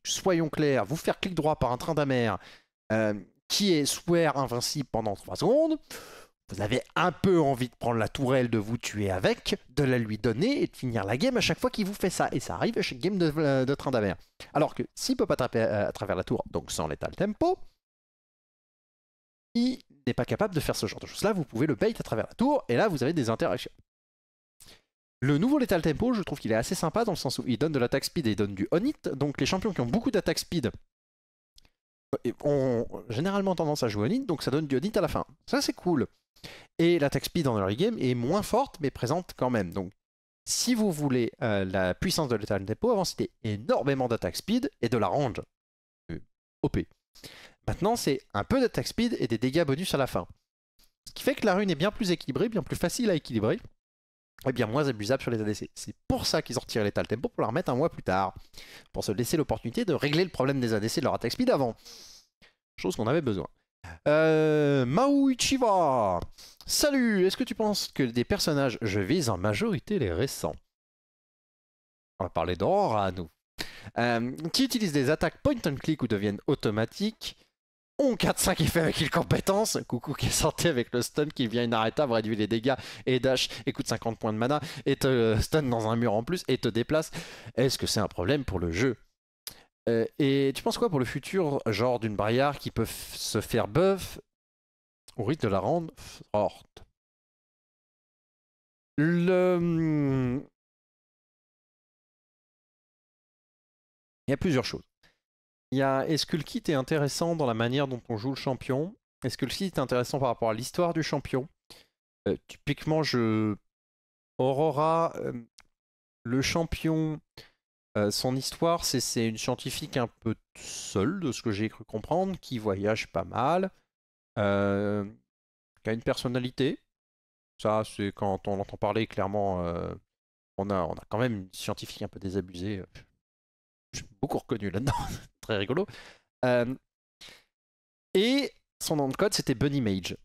Soyons clairs, vous faire clic droit par un train d'amer euh, qui est swear invincible pendant 3 secondes, vous avez un peu envie de prendre la tourelle, de vous tuer avec, de la lui donner et de finir la game à chaque fois qu'il vous fait ça. Et ça arrive à chaque game de, euh, train d'amer. Alors que s'il peut pas taper euh, à, travers la tour, donc sans l'état tempo, n'est pas capable de faire ce genre de choses-là, vous pouvez le bait à travers la tour, et là vous avez des interactions. Le nouveau Lethal Tempo, je trouve qu'il est assez sympa dans le sens où il donne de l'attaque speed et il donne du on-hit, donc les champions qui ont beaucoup d'attaque speed ont généralement tendance à jouer on-hit, donc ça donne du on à la fin. Ça c'est cool. Et l'attaque speed en early game est moins forte, mais présente quand même. Donc si vous voulez euh, la puissance de Lethal Tempo, avant c'était énormément d'attaque speed et de la range. Euh, OP. Maintenant, c'est un peu d'attaque speed et des dégâts bonus à la fin. Ce qui fait que la rune est bien plus équilibrée, bien plus facile à équilibrer, et bien moins abusable sur les ADC. C'est pour ça qu'ils ont retiré les tempo pour la remettre un mois plus tard, pour se laisser l'opportunité de régler le problème des ADC de leur attack speed avant. Chose qu'on avait besoin. Euh, Mao Salut Est-ce que tu penses que des personnages, je vise en majorité les récents On va parler d'Aurora à nous. Euh, qui utilisent des attaques point and click ou deviennent automatiques on 4-5 qui fait avec une compétence. Coucou qui est sorti avec le stun qui vient inarrêtable, réduit les dégâts et dash écoute 50 points de mana et te stun dans un mur en plus et te déplace. Est-ce que c'est un problème pour le jeu euh, Et tu penses quoi pour le futur genre d'une barrière qui peut se faire buff au risque de la rendre forte Le... Hmm, il y a plusieurs choses. Il y a, est-ce que le kit est intéressant dans la manière dont on joue le champion Est-ce que le kit est intéressant par rapport à l'histoire du champion euh, Typiquement, je Aurora, euh, le champion, euh, son histoire, c'est une scientifique un peu seule, de ce que j'ai cru comprendre, qui voyage pas mal, qui a une personnalité. Ça, c'est quand on l'entend parler, clairement, on, a, on a quand même une scientifique un peu désabusée. Je beaucoup reconnu là-dedans. [LAUGHS] très rigolo. Euh, et son nom de code, c'était Bunny Mage.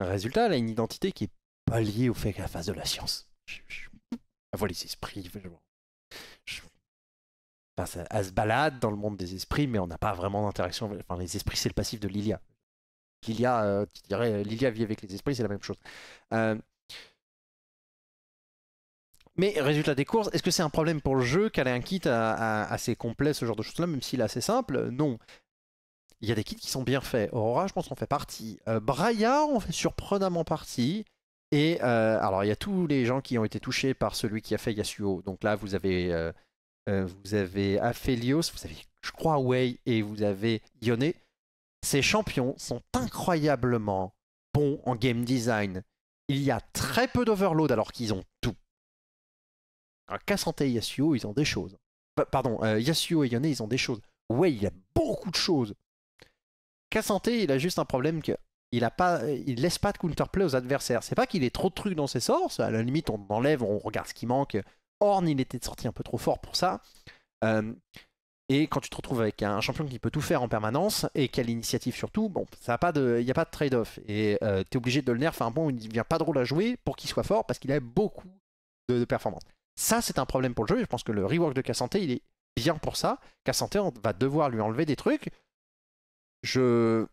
Résultat, elle a une identité qui est pas liée au fait qu'elle fasse de la science. Elle voit les esprits. Enfin, elle se balade dans le monde des esprits, mais on n'a pas vraiment d'interaction. Enfin, les esprits, c'est le passif de Lilia. Lilia, euh, tu dirais, Lilia vit avec les esprits, c'est la même chose. Euh, mais résultat des courses, est-ce que c'est un problème pour le jeu qu'elle ait un kit assez complet, ce genre de choses-là, même s'il est assez simple Non. Il y a des kits qui sont bien faits. Aurora, je pense, qu'on fait partie. Euh, Braya fait surprenamment partie. Et euh, alors, il y a tous les gens qui ont été touchés par celui qui a fait Yasuo. Donc là, vous avez, euh, euh, vous avez Aphelios, vous avez, je crois, Wei et vous avez Yone. Ces champions sont incroyablement bons en game design. Il y a très peu d'overload alors qu'ils ont tout. Kassante ah, et Yasuo, ils ont des choses. pardon, euh, Yasuo et Yone, ils ont des choses. Ouais, il a beaucoup de choses. santé, il a juste un problème que il pas, il laisse pas de counterplay aux adversaires. C'est pas qu'il ait trop de trucs dans ses sorts, à la limite on enlève, on regarde ce qui manque. Horn, il était sorti un peu trop fort pour ça. Euh, et quand tu te retrouves avec un champion qui peut tout faire en permanence et qui a l'initiative surtout, bon, ça pas de, il n'y a pas de trade-off. Et euh, tu es obligé de le nerf à un point où il ne devient pas drôle à jouer pour qu'il soit fort parce qu'il a beaucoup de, performances ça, c'est un problème pour le jeu. je pense que le rework de Cassanté, il est bien pour ça. Cassanté, on va devoir lui enlever des trucs. Je,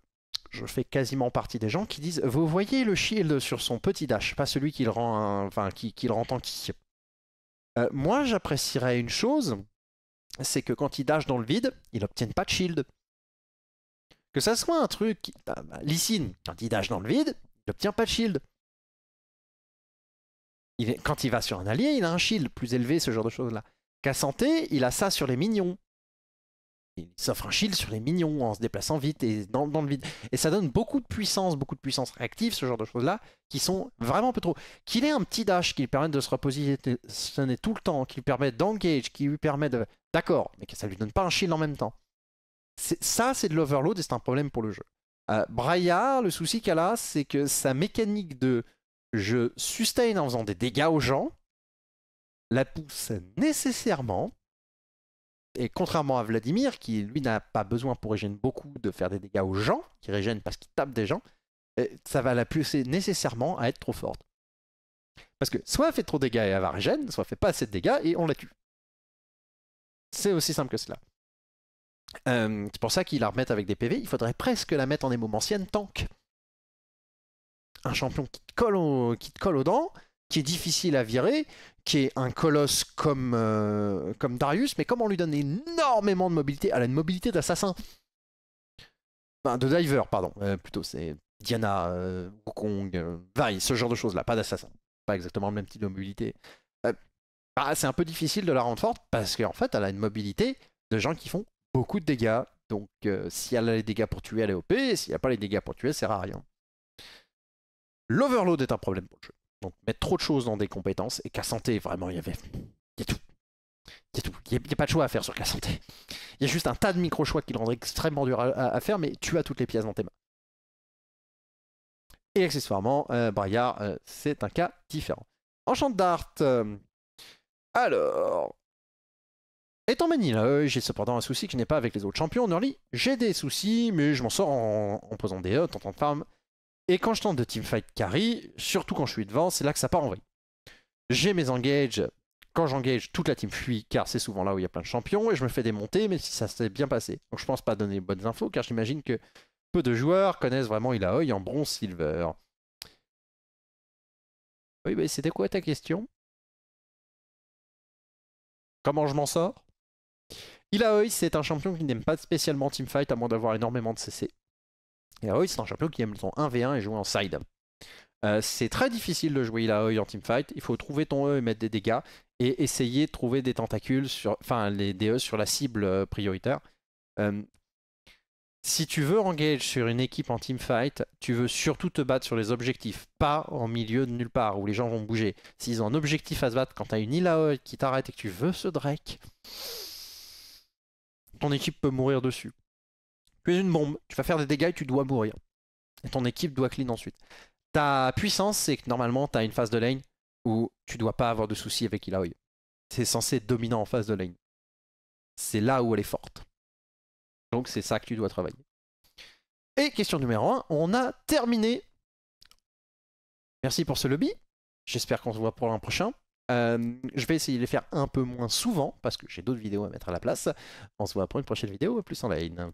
fais quasiment partie des gens qui disent Vous voyez le shield sur son petit dash, pas celui qui le rend, enfin, qui, le rend euh, tanky. moi, j'apprécierais une chose c'est que quand il dash dans le vide, il n'obtienne pas de shield. Que ça soit un truc. Qui... Bah, bah, quand il dash dans le vide, il n'obtient pas de shield quand il va sur un allié, il a un shield plus élevé, ce genre de choses-là. Qu'à santé, il a ça sur les minions. Il s'offre un shield sur les minions en se déplaçant vite et dans, le vide. Et ça donne beaucoup de puissance, beaucoup de puissance réactive, ce genre de choses-là, qui sont vraiment peu trop. Qu'il ait un petit dash qui lui permette de se repositionner tout le temps, qui lui permet d'engage, qui lui permet de. D'accord, mais que ça lui donne pas un shield en même temps. Ça, c'est de l'overload et c'est un problème pour le jeu. Euh, Braillard, le souci qu'elle a, c'est que sa mécanique de je sustain en faisant des dégâts aux gens, la pousse nécessairement. Et contrairement à Vladimir, qui lui n'a pas besoin pour régénérer beaucoup de faire des dégâts aux gens, qui régène parce qu'il tape des gens, ça va la pousser nécessairement à être trop forte. Parce que soit elle fait trop de dégâts et elle va régène, soit elle fait pas assez de dégâts et on la tue. C'est aussi simple que cela. Euh, c'est pour ça qu'il la remettent avec des PV. Il faudrait presque la mettre en émomancienne tank un champion qui te colle, qui colle aux dents, qui est difficile à virer, qui est un colosse comme, euh, comme Darius, mais comme on lui donne énormément de mobilité, elle a une mobilité d'assassin. Ben, de diver, pardon, euh, plutôt, c'est Diana, Kong euh, Wukong, ce genre de choses-là, pas d'assassin. Pas exactement le même type de mobilité. Ah, c'est un peu difficile de la rendre forte parce qu'en fait, elle a une mobilité de gens qui font beaucoup de dégâts. Donc, si elle a les dégâts pour tuer, elle est OP, s'il n'y a pas les dégâts pour tuer, c'est sert à rien. L'overload est un problème pour le jeu. Donc mettre trop de choses dans des compétences et qu'à santé, vraiment, il y avait. Il y a tout. Il tout. n'y a, pas de choix à faire sur qu'à santé. Il y a juste un tas de micro-choix qui le rendrait extrêmement dur à, faire, mais tu as toutes les pièces dans tes mains. Et accessoirement, euh, euh c'est un cas différent. Enchant d'art. Euh, alors. Étant Manileuil, j'ai cependant un souci que je n'ai pas avec les autres champions en early. J'ai des soucis, mais je m'en sors en, posant des hottes, en tant de farm et quand je tente de teamfight carry, surtout quand je suis devant, c'est là que ça part en vrille. J'ai mes engages. Quand j'engage, toute la team fuit, car c'est souvent là où il y a plein de champions, et je me fais démonter, mais si ça s'est bien passé. Donc je pense pas donner de bonnes infos, car j'imagine que peu de joueurs connaissent vraiment Ilaoi en bronze silver. Oui, mais c'était quoi ta question Comment je m'en sors Ilaoi, c'est un champion qui n'aime pas spécialement teamfight à moins d'avoir énormément de CC oui, c'est un champion qui aime son 1v1 et jouer en side. Euh, c'est très difficile de jouer Illaoi en teamfight. Il faut trouver ton E et mettre des dégâts et essayer de trouver des tentacules, sur, enfin les DE e sur la cible euh, prioritaire. Euh, si tu veux engage sur une équipe en teamfight, tu veux surtout te battre sur les objectifs, pas en milieu de nulle part où les gens vont bouger. S'ils ont un objectif à se battre quand tu as une Illaoi qui t'arrête et que tu veux ce Drake, ton équipe peut mourir dessus. Tu es une bombe, tu vas faire des dégâts et tu dois mourir. Et ton équipe doit clean ensuite. Ta puissance, c'est que normalement, tu as une phase de lane où tu dois pas avoir de soucis avec Illaoi. C'est censé être dominant en phase de lane. C'est là où elle est forte. Donc c'est ça que tu dois travailler. Et question numéro 1, on a terminé. Merci pour ce lobby. J'espère qu'on se voit pour l'an prochain. Euh, je vais essayer de les faire un peu moins souvent parce que j'ai d'autres vidéos à mettre à la place. On se voit pour une prochaine vidéo, plus en lane.